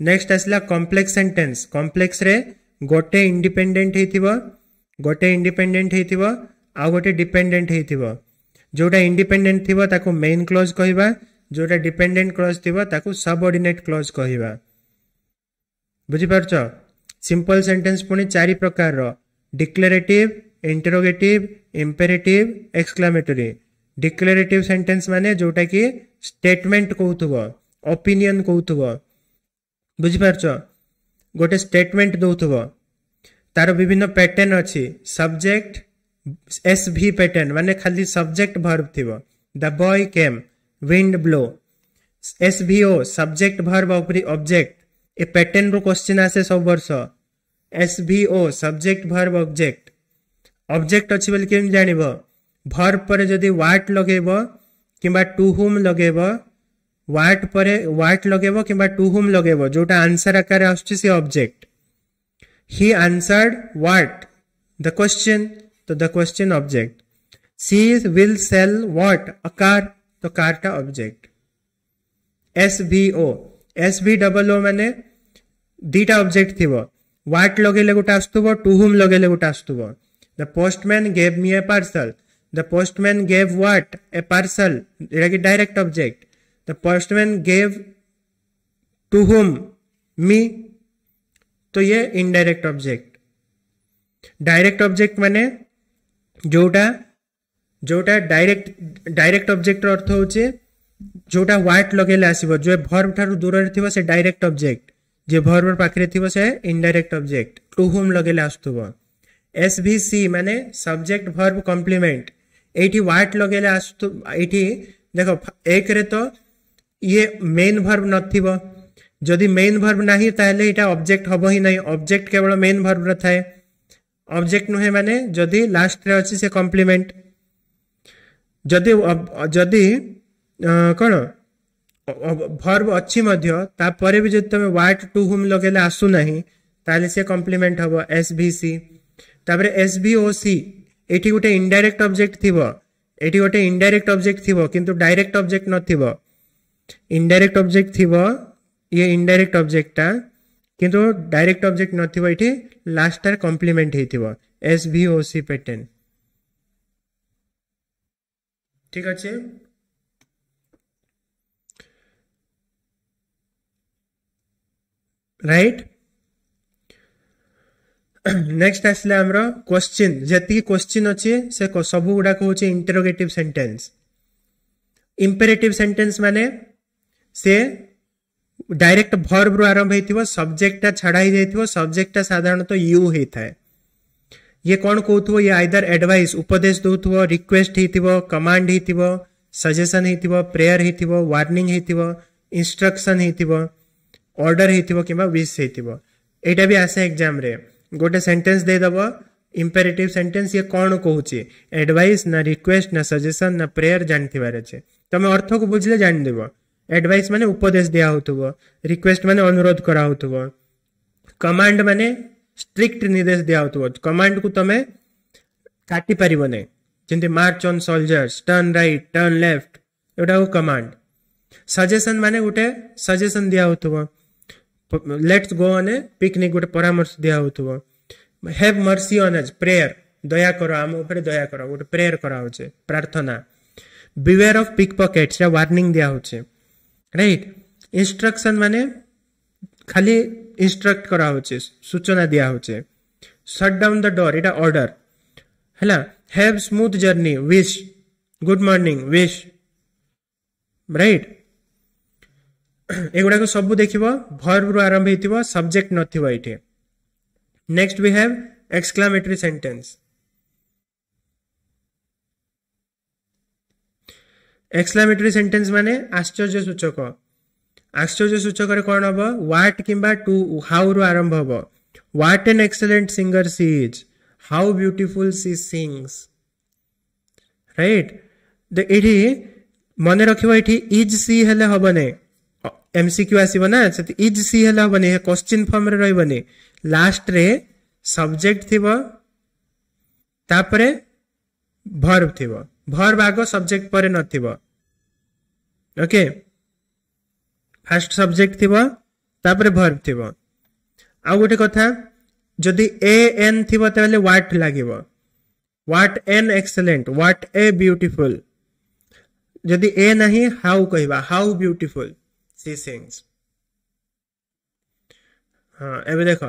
नेक्स्ट आसला कम्प्लेक्स सेन्टेन्स कम्प्लेक्स गोटे इंडिपेडेट हो गोटे इंडिपेंडेंट होइथिबो आ गोटे डिपेंडेंट होइथिबो जोटा इंडिपेंडेंट थिबो मेन क्लोज कहबा जोटा डिपेंडेंट क्लॉज थिबो ताको सबऑर्डिनेट क्लॉज कहबा सिंपल सेंटेंस पुनी चारि प्रकार रो declarative interrogative imperative exclamatory declarative sentence माने जोटा कि स्टेटमेंट कौत ओपिनियन कौत बुझिपार गोटे स्टेटमेंट दौ तार विभिन्न पैटर्न अच्छी सब्जेक्ट एस भी पैटर्न माने खाली subject verb the the boy came wind blow S V O subject verb object ए पैटर्न रु क्वेश्चन आसे सब वर्ष S V O subject verb object object अच्छी बोल के जानव भर पर जदि व्हाट लगे कि टू हुम लगे व्हाट पर व्हाट लगे कि टू हुम लगे जो आंसर आकार आसजेक्ट he answered what the question to the question object she will sell what a car to cart object S V O S V double O मैंने दीटा ऑब्जेक्ट थी व्हाट लगे गोटे आसत टू हुम लगे गोटे आसत the postman gave me a parcel The postman gave what? A parcel. Direct object. The postman gave to whom? Me. तो ये इनडायरेक्ट ऑब्जेक्ट डायरेक्ट ऑब्जेक्ट माने जोटा जोटा डायरेक्ट डायरेक्ट ऑब्जेक्ट अर्थ होचे जोटा व्हाट लगे आस जो भर्ब ठारु दूर रे थिबो से डायरेक्ट ऑब्जेक्ट जे भर्ब पाखे थी से इनडायरेक्ट ऑब्जेक्ट टू होम लगे आसुथबो एसबीसी माने सब्जेक्ट भर्ब कम्प्लीमेंट एटी व्हाट लगे आस देख एक रे तो ये मेन भर्ब नदी मेन भर्ब ना तो यहाँ अब्जेक्ट हम ही ना अब्जेक्ट केवल मेन भर्व रहाए अब्जेक्ट नुहे मैंने जदि लास्ट अच्छे से कम्प्लीमेंट जदि जदि कौन भर्ब अच्छी भी जब तुम व्हाट टू हूम लगे आसुना ताल से कम्प्लीमेंट हम एस भि सी एस भि ओ सी ଏଠି ଗୋଟେ ଇନଡାଇରେକ୍ଟ ଅବଜେକ୍ଟ ଥିବ ଏଠି ଗୋଟେ ଇନଡାଇରେକ୍ଟ ଅବଜେକ୍ଟ ଥିବ କିନ୍ତୁ ଡାଇରେକ୍ଟ ଅବଜେକ୍ଟ ନଥିବ ଇନଡାଇରେକ୍ଟ ଅବଜେକ୍ଟ ଥିବ ଇଏ ଇନଡାଇରେକ୍ଟ ଅବଜେକ୍ଟଟା କିନ୍ତୁ ଡାଇରେକ୍ଟ ଅବଜେକ୍ଟ ନଥିବ ଏଠି ଲାଷ୍ଟଟାରେ କମ୍ପ୍ଲିମେଣ୍ଟ ହେଇଥିବ S V O C pattern ଠିକ ଅଛି ରାଇଟ୍ नेक्स्ट आसला आमर क्वेश्चन जी क्वेश्चन अच्छे से सब गुड़ाक हूँ इंटरोगेटिव सेन्टेन्स इम्पेरेटिव सेन्टेन्स मान से डायरेक्ट भर्ब रु आरंभ हो सब्जेक्टा छाड़ा ही जाइए सब्जेक्टा तो यू होता है ये कौन कहो ये आइदर एडवाइस उपदेश दौथ रिक्वेस्ट हो कमांड हो सजेसन हो प्रेयर हो वार्निंग हो इन्स्ट्रक्शन हो अर्डर कि विश भी आसे एग्जाम रे गोटे सेन्टेन्स ଦେଇଦେବ ଇମ୍ପେରେଟିଭ୍ ସେଣ୍ଟେନ୍ସ ଇଏ କ'ଣ କହୁଛି ଆଡ଼ଭାଇସ୍ ନା ରିକ୍ୱେଷ୍ଟ ନା ସଜେସନ୍ ନା ପ୍ରେୟର୍ ଜାଣିଥିବାର ଅଛି ତମେ ଅର୍ଥକୁ ବୁଝିଲେ ଜାଣିଦେବ ଆଡ଼ଭାଇସ୍ ମାନେ ଉପଦେଶ ଦିଆହେଉଥିବ ରିକ୍ୱେଷ୍ଟ ମାନେ ଅନୁରୋଧ କରାହେଉଥିବ କମାଣ୍ଡ ମାନେ ଷ୍ଟ୍ରିକ୍ଟ ନିର୍ଦ୍ଦେଶ ଦିଆହେଉଥିବ କମାଣ୍ଡକୁ ତମେ କାଟିପାରିବ ନାହିଁ ଯେମିତି march on soldiers turn right turn left ଏଗୁଡ଼ାକୁ କମାଣ୍ଡ ସଜେସନ୍ ମାନେ ଗୋଟେ ସଜେସନ୍ ଦିଆହେଉଥିବ let's go on a picnic ଗୋଟେ ପରାମର୍ଶ ଦିଆହେଉଥିବ have mercy on us prayer ଦୟା କର ଆମ ଉପରେ ଦୟା କର ଗୋଟେ ପ୍ରେୟର୍ କରାହେଉଛି ପ୍ରାର୍ଥନା ବିୱେୟାର ଅଫ୍ ପିକ୍ ପକେଟ୍ ସେଟା ୱାର୍ଣ୍ଣିଂ ଦିଆହେଉଛି ରାଇଟ୍ ଇନଷ୍ଟ୍ରକ୍ସନ୍ ମାନେ ଖାଲି ଇନଷ୍ଟ୍ରକ୍ଟ କରାହେଉଛି ସୂଚନା ଦିଆହେଉଛି ସଟ୍ ଡାଉନ୍ ଦ ଡୋର୍ ଏଇଟା ଅର୍ଡ଼ର ହେଲା have smooth journey wish good morning wish right एगुड़ाक सब देख भर्व्रु आरंभ हो सब्जेक्ट नीठ next we have exclamatory sentence exclamatory sentence माने आश्चर्य सूचक आश्चर्य सूचक कौन हम व्हाट कि टू हाउ रु आरंभ हम what an excellent singer she is how beautiful she sings right द ये मन रखी इज सी हेले हम एमसीक्यू आसब ना से इज सी है बने क्वेश्चन फर्म रे रही लास्ट रे सब्जेक्ट थी तापरे भर्ब थी भर्ब आग सब्जेक्ट पर नथिबो ओके फास्ट सब्जेक्ट थी तापरे भर्ब थी आउ गोटे कथा जदि ए एन थी तेल व्हाट लगे what an excellent what a beautiful जदि ए नहीं हाउ कहवा हाउ ब्यूटीफुल these things ହଁ ଏବେ ଦେଖ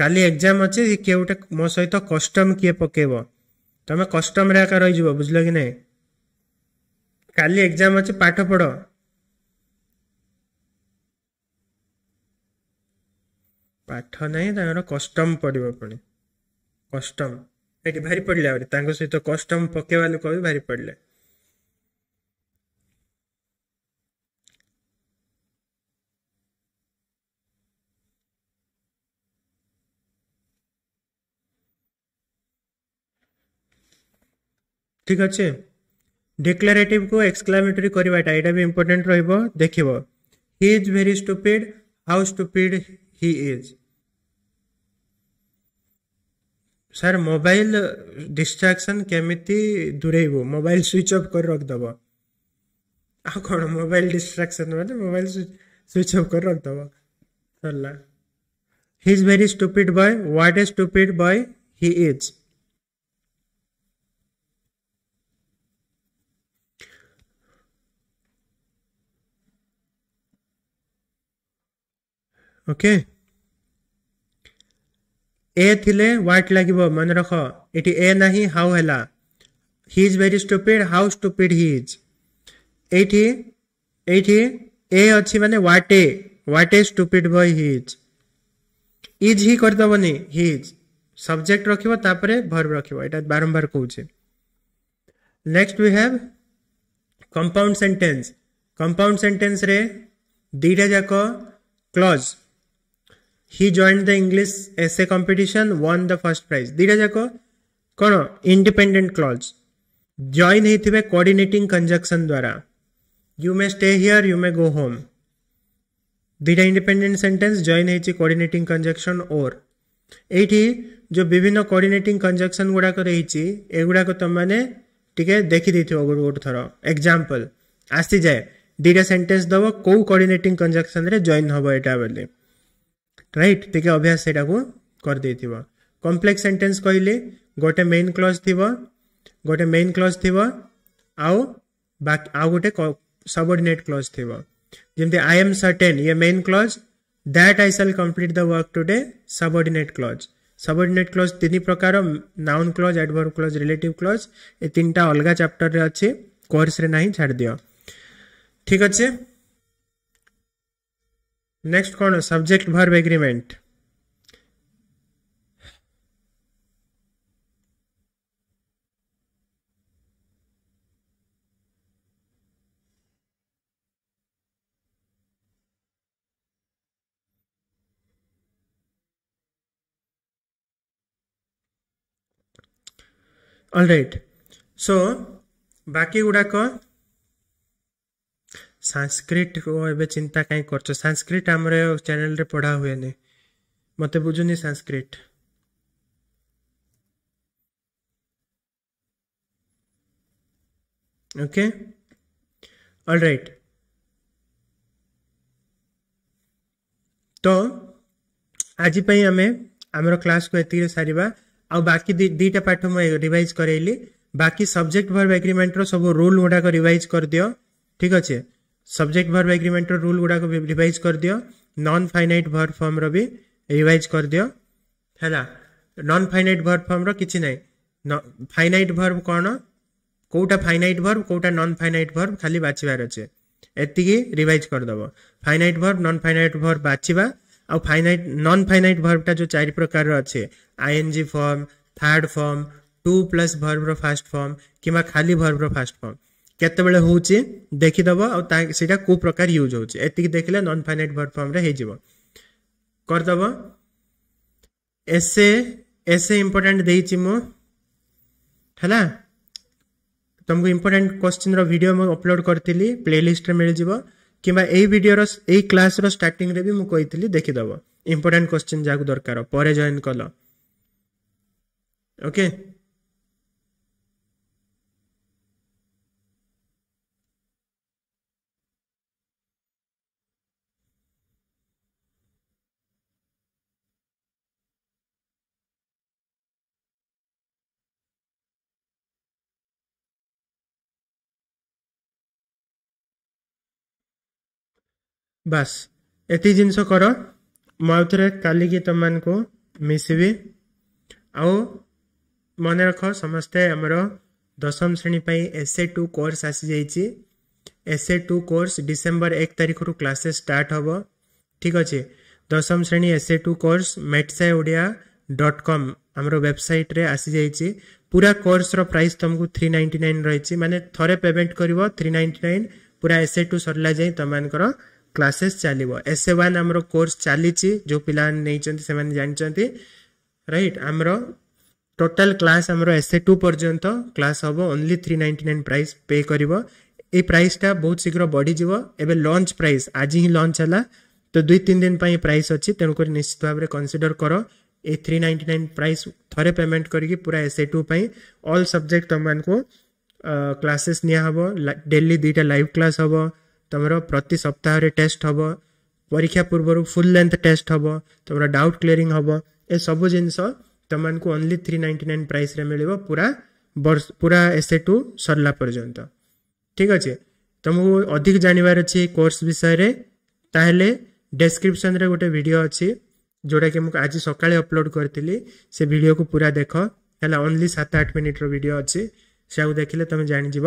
କାଲି ଏକ୍ଜାମ୍ ଅଛି କିଏ ଗୋଟେ ମୋ ସହିତ କଷ୍ଟମ୍ କିଏ ପକେଇବ ତମେ କଷ୍ଟମ୍ରେ ଏକା ରହିଯିବ ବୁଝିଲ କି ନାହିଁ କାଲି ଏକ୍ଜାମ୍ ଅଛି ପାଠ ପଢ଼ ପାଠ ନାହିଁ ତାଙ୍କର କଷ୍ଟମ୍ ପଡ଼ିବ ପୁଣି କଷ୍ଟମ୍ ଏଠି ଭାରି ପଡ଼ିଲା ଆହୁରି ତାଙ୍କ ସହିତ କଷ୍ଟମ୍ ପକେଇବା ଲୋକ ବି ଭାରି ପଡ଼ିଲେ ठीक अच्छे डिक्लेरेटिव को एक्सक्लामेटरी करवाटा यहाँ भी इम्पोर्टाट रख is very stupid how stupid he is sir mobile distraction केमी दूरेब मोबाइल स्विच अफ कर रखदब आ कौन मोबाइल डिस्ट्राक्शन मैंने मोबाइल स्विच अफ कर रखदब सरला he is very stupid boy what is stupid boy he is okay ए थिले व्हाट लगे मन रख ये ए ना हाउ है he is very stupid how stupid he is ये ए अच्छी मान what a what a stupid boy he is is he करदबन हि इज सब्जेक्ट रखे भर रखा बारंबार कौचे next we have compound sentence compound sentence दीटा जाक clause he joined the English essay competition won the first prize दुटा जाक कौन इंडिपेंडेंट क्लॉज जॉइन होते कोऑर्डिनेटिंग कंजक्शन द्वारा you may stay here you may go home दुटा independent sentence join होती coordinating conjunction or ये जो विभिन्न कोऑर्डिनेटिंग कंजक्शन गुड़ाक रही एगुड़ाक तुमने तो टी देखी थोड़ा गोटे थर एक्जामपल आसी जाए दीटा सेन्टेन्स दब कौ कोअर्डिनेटिंग कंजक्शन जॉइन हम यहाँ बोली ରାଇଟ୍ ଟିକେ ଅଭ୍ୟାସ ସେଇଟାକୁ କରିଦେଇଥିବ କମ୍ପ୍ଲେକ୍ସ ସେଣ୍ଟେନ୍ସ କହିଲେ ଗୋଟେ ମେନ୍ କ୍ଲଜ୍ ଥିବ ଗୋଟେ ମେନ୍ କ୍ଲଜ୍ ଥିବ ଆଉ ବାକି ଆଉ ଗୋଟେ ସବର୍ଡିନେଟ୍ କ୍ଲଜ୍ ଥିବ ଯେମିତି ଆଇ ଏମ୍ ସର୍ଟେନ୍ ଇଏ main clause that I shall complete the work today subordinate clause subordinate clause ତିନି ପ୍ରକାର noun clause adverb clause relative clause ଏ ତିନିଟା ଅଲଗା ଚାପ୍ଟରରେ ଅଛି କୋର୍ସରେ ନାହିଁ ଛାଡ଼ିଦିଅ ଠିକ୍ ଅଛି नेक्स्ट कौन है subject verb agreement all right so ବାକି ଗୁଡ଼ାକ ସାଂସ୍କ୍ରିଟ୍ ଏବେ ଚିନ୍ତା କାହିଁ କରୁଛ ସାଂସ୍କ୍ରିଟ୍ ଆମର ଚ୍ୟାନେଲରେ ପଢ଼ା ହୁଏନି ମୋତେ ବୁଝୁନି ସାଂସ୍କ୍ରିଟ୍ ଓକେ ଅଲ୍ ରାଇଟ୍ ତ ଆଜି ପାଇଁ ଆମେ ଆମର କ୍ଲାସ୍କୁ ଏତିକିରେ ସାରିବା ଆଉ ବାକି ଦୁଇଟା ପାଠ ମୁଁ ରିଭାଇଜ୍ କରେଇଲି ବାକି ସବଜେକ୍ଟ ଭର୍ବ ଏଗ୍ରିମେଣ୍ଟର ସବୁ ରୁଲ୍ ଗୁଡ଼ାକ ରିଭାଇଜ୍ କରିଦିଅ ଠିକ୍ ଅଛି सब्जेक्ट भर्ब एग्रीमेंटल रूल गुड़ाक रिवाइज करदियो नॉन फाइनाइट भर्ब फर्म रो भी रिवाइज करदियो हैला नॉन फाइनाइट भर्ब फर्म रो किछि नै फाइनाइट भर्ब कोन कोटा फाइनाइट भर्ब कोटा नॉन फाइनाइट भर्ब खाली बाछिबार अछि ଏତିକି ରିଭାଇଜ୍ କରିଦେବ finite verb non finite verb ବାଛିବା ଆଉ ଫାଇନାଇଟ୍ ନନ୍ ଫାଇନାଇଟ୍ ଭର୍ବଟା ଯେଉଁ ଚାରି ପ୍ରକାରର ଅଛି ING form third form two plus ଭର୍ବର ଫାଷ୍ଟ ଫର୍ମ କିମ୍ବା ଖାଲି ଭର୍ବର ଫାଷ୍ଟ ଫର୍ମ केत हो देखीदेव आईटा कौ प्रकार यूज होती देखने नन फाइनेट भर्ड फर्म होदेव एसे एसे इम्पोर्टाट दे तुमको इम्पोर्टाट क्वेश्चन रिडियो मुझे अपलोड करी प्ले लिस्ट मिल जाव कि क्लास रे भी मुझे देखीदेव इम्पोर्टाट क्वेश्चन जहाँ दरकार पर जॉन कल ओके okay? ବାସ୍ ଏତିକି ଜିନିଷ କର ମୁଁ ଆଉ ଥରେ କାଲିକି ତୁମମାନଙ୍କୁ ମିଶିବି ଆଉ ମନେ ରଖ ସମସ୍ତେ ଆମର ଦଶମ ଶ୍ରେଣୀ ପାଇଁ ଏସ୍ ଏ ଟୁ କୋର୍ସ ଆସିଯାଇଛି S A two course December ଏକ ତାରିଖରୁ କ୍ଲାସେସ୍ ଷ୍ଟାର୍ଟ ହେବ ଠିକ୍ ଅଛି ଦଶମ ଶ୍ରେଣୀ ଏସ୍ ଏ ଟୁ କୋର୍ସ ମେଟ୍ସେ ଓଡ଼ିଆ ଡଟ୍ କମ୍ ଆମର ୱେବସାଇଟ୍ରେ ଆସିଯାଇଛି ପୁରା କୋର୍ସର ପ୍ରାଇସ୍ ତୁମକୁ ଥ୍ରୀ ନାଇଣ୍ଟି ନାଇନ୍ ରହିଛି ମାନେ ଥରେ ପେମେଣ୍ଟ କରିବ ଥ୍ରୀ ନାଇଣ୍ଟି ନାଇନ୍ ପୁରା ଏସ୍ ଏ ଟୁ ସରିଲା ଯାଇ ତୁମମାନଙ୍କର क्लासेस चलो एस ए वन आम कोर्स चली पिला नहीं जानते रईट आमर टोटाल क्लास आम एस ए टू पर्यटन क्लास हम only three ninety nine price pay कर ये प्राइसटा बहुत शीघ्र बढ़ीज एवं लंच प्राइस आज ही लंच है तो दुई तीन दिन प्राइस अच्छी तेणुक निश्चित भाव में कनसीडर कर ये थ्री नाइंटी नाइन प्राइस थे पेमेंट करके पूरा S A two all subject तुमको क्लासेस निहब डेली दुईटा लाइव क्लास हाँ ତୁମର ପ୍ରତି ସପ୍ତାହରେ ଟେଷ୍ଟ ହେବ ପରୀକ୍ଷା ପୂର୍ବରୁ ଫୁଲ୍ ଲେନ୍ଥ ଟେଷ୍ଟ ହେବ ତୁମର ଡାଉଟ୍ କ୍ଲିୟରିଂ ହେବ ଏସବୁ ଜିନିଷ ତୁମମାନଙ୍କୁ ଓନ୍ଲି ଥ୍ରୀ ନାଇଣ୍ଟି ନାଇନ୍ ପ୍ରାଇସ୍ରେ ମିଳିବ ପୁରା ବର୍ଷ ପୁରା ଏସ୍ଏ ଟୁ ସରିଲା ପର୍ଯ୍ୟନ୍ତ ଠିକ୍ ଅଛି ତୁମକୁ ଅଧିକ ଜାଣିବାର ଅଛି କୋର୍ସ ବିଷୟରେ ତାହେଲେ ଡେସ୍କ୍ରିପ୍ସନ୍ରେ ଗୋଟେ ଭିଡ଼ିଓ ଅଛି ଯେଉଁଟାକି ମୁଁ ଆଜି ସକାଳେ ଅପଲୋଡ଼ କରିଥିଲି ସେ ଭିଡ଼ିଓକୁ ପୁରା ଦେଖ ହେଲା ଓନ୍ଲି ସାତ ଆଠ ମିନିଟ୍ର ଭିଡ଼ିଓ ଅଛି ସେଆକୁ ଦେଖିଲେ ତୁମେ ଜାଣିଯିବ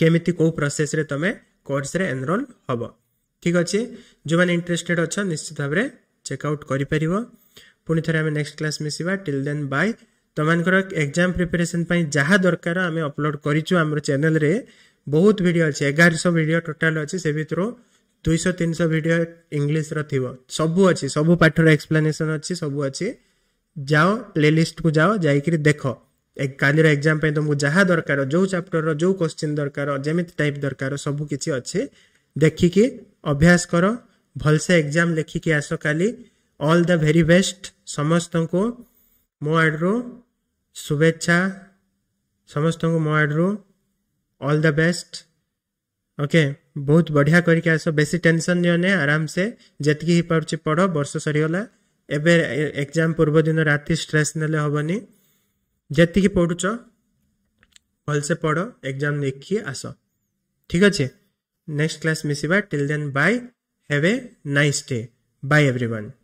କେମିତି କେଉଁ ପ୍ରୋସେସ୍ରେ ତୁମେ কোর্সরে এনরোল হব ঠিক আছে ଯେଉଁମାନେ ଇଣ୍ଟରେଷ୍ଟେଡ୍ ଅଛ ନିଶ୍ଚିତ ଭାବରେ ଚେକ୍ଆଉଟ୍ କରିପାରିବ ପୁଣି ଥରେ ଆମେ ନେକ୍ସଟ କ୍ଲାସ୍ ମିଶିବା ଟିଲ୍ ଦେନ୍ ବାଏ ତମମାନଙ୍କର ଏକ୍ଜାମ୍ ପ୍ରିପାରେସନ୍ ପାଇଁ ଯାହା ଦରକାର ଆମେ ଅପଲୋଡ଼ କରିଛୁ ଆମର ଚ୍ୟାନେଲରେ ବହୁତ ଭିଡ଼ିଓ ଅଛି ଏଗାରଶହ ଭିଡ଼ିଓ ଟୋଟାଲ୍ ଅଛି ସେ ଭିତରୁ ଦୁଇଶହ ତିନିଶହ ଭିଡ଼ିଓ ଇଂଲିଶର ଥିବ ସବୁ ଅଛି ସବୁ ପାଠର ଏକ୍ସପ୍ଲାନେସନ୍ ଅଛି ସବୁ ଅଛି ଯାଅ ପ୍ଲେଲିଷ୍ଟକୁ ଯାଅ ଯାଇକିରି ଦେଖ कालीर एक्जाम तुमको जहाँ दरकार जो चैप्टर जो क्वेश्चन दरकार जमी टाइप दरकार सबकि अच्छे देखिकी अभ्यास कर भलसे एग्जाम लेखिकी आस काली अल द भेरी बेस्ट समस्त को मो आड़ शुभेच्छा समस्त को मो आड़ अल द बेस्ट ओके बहुत बढ़िया करके आस बेस टेनसन दिवने आराम से जितकी पार्टी पढ़ वर्ष सरगला एवं एग्जाम पूर्व दिन राति स्ट्रेस ना हेनी ଯେତିକି ପଢ଼ୁଛ ଭଲସେ ପଢ଼ ଏକ୍ଜାମ୍ ଦେଖି ଆସ ଠିକ୍ ଅଛି ନେକ୍ସଟ କ୍ଲାସ୍ ମିଶିବା till then bye have a nice day bye every one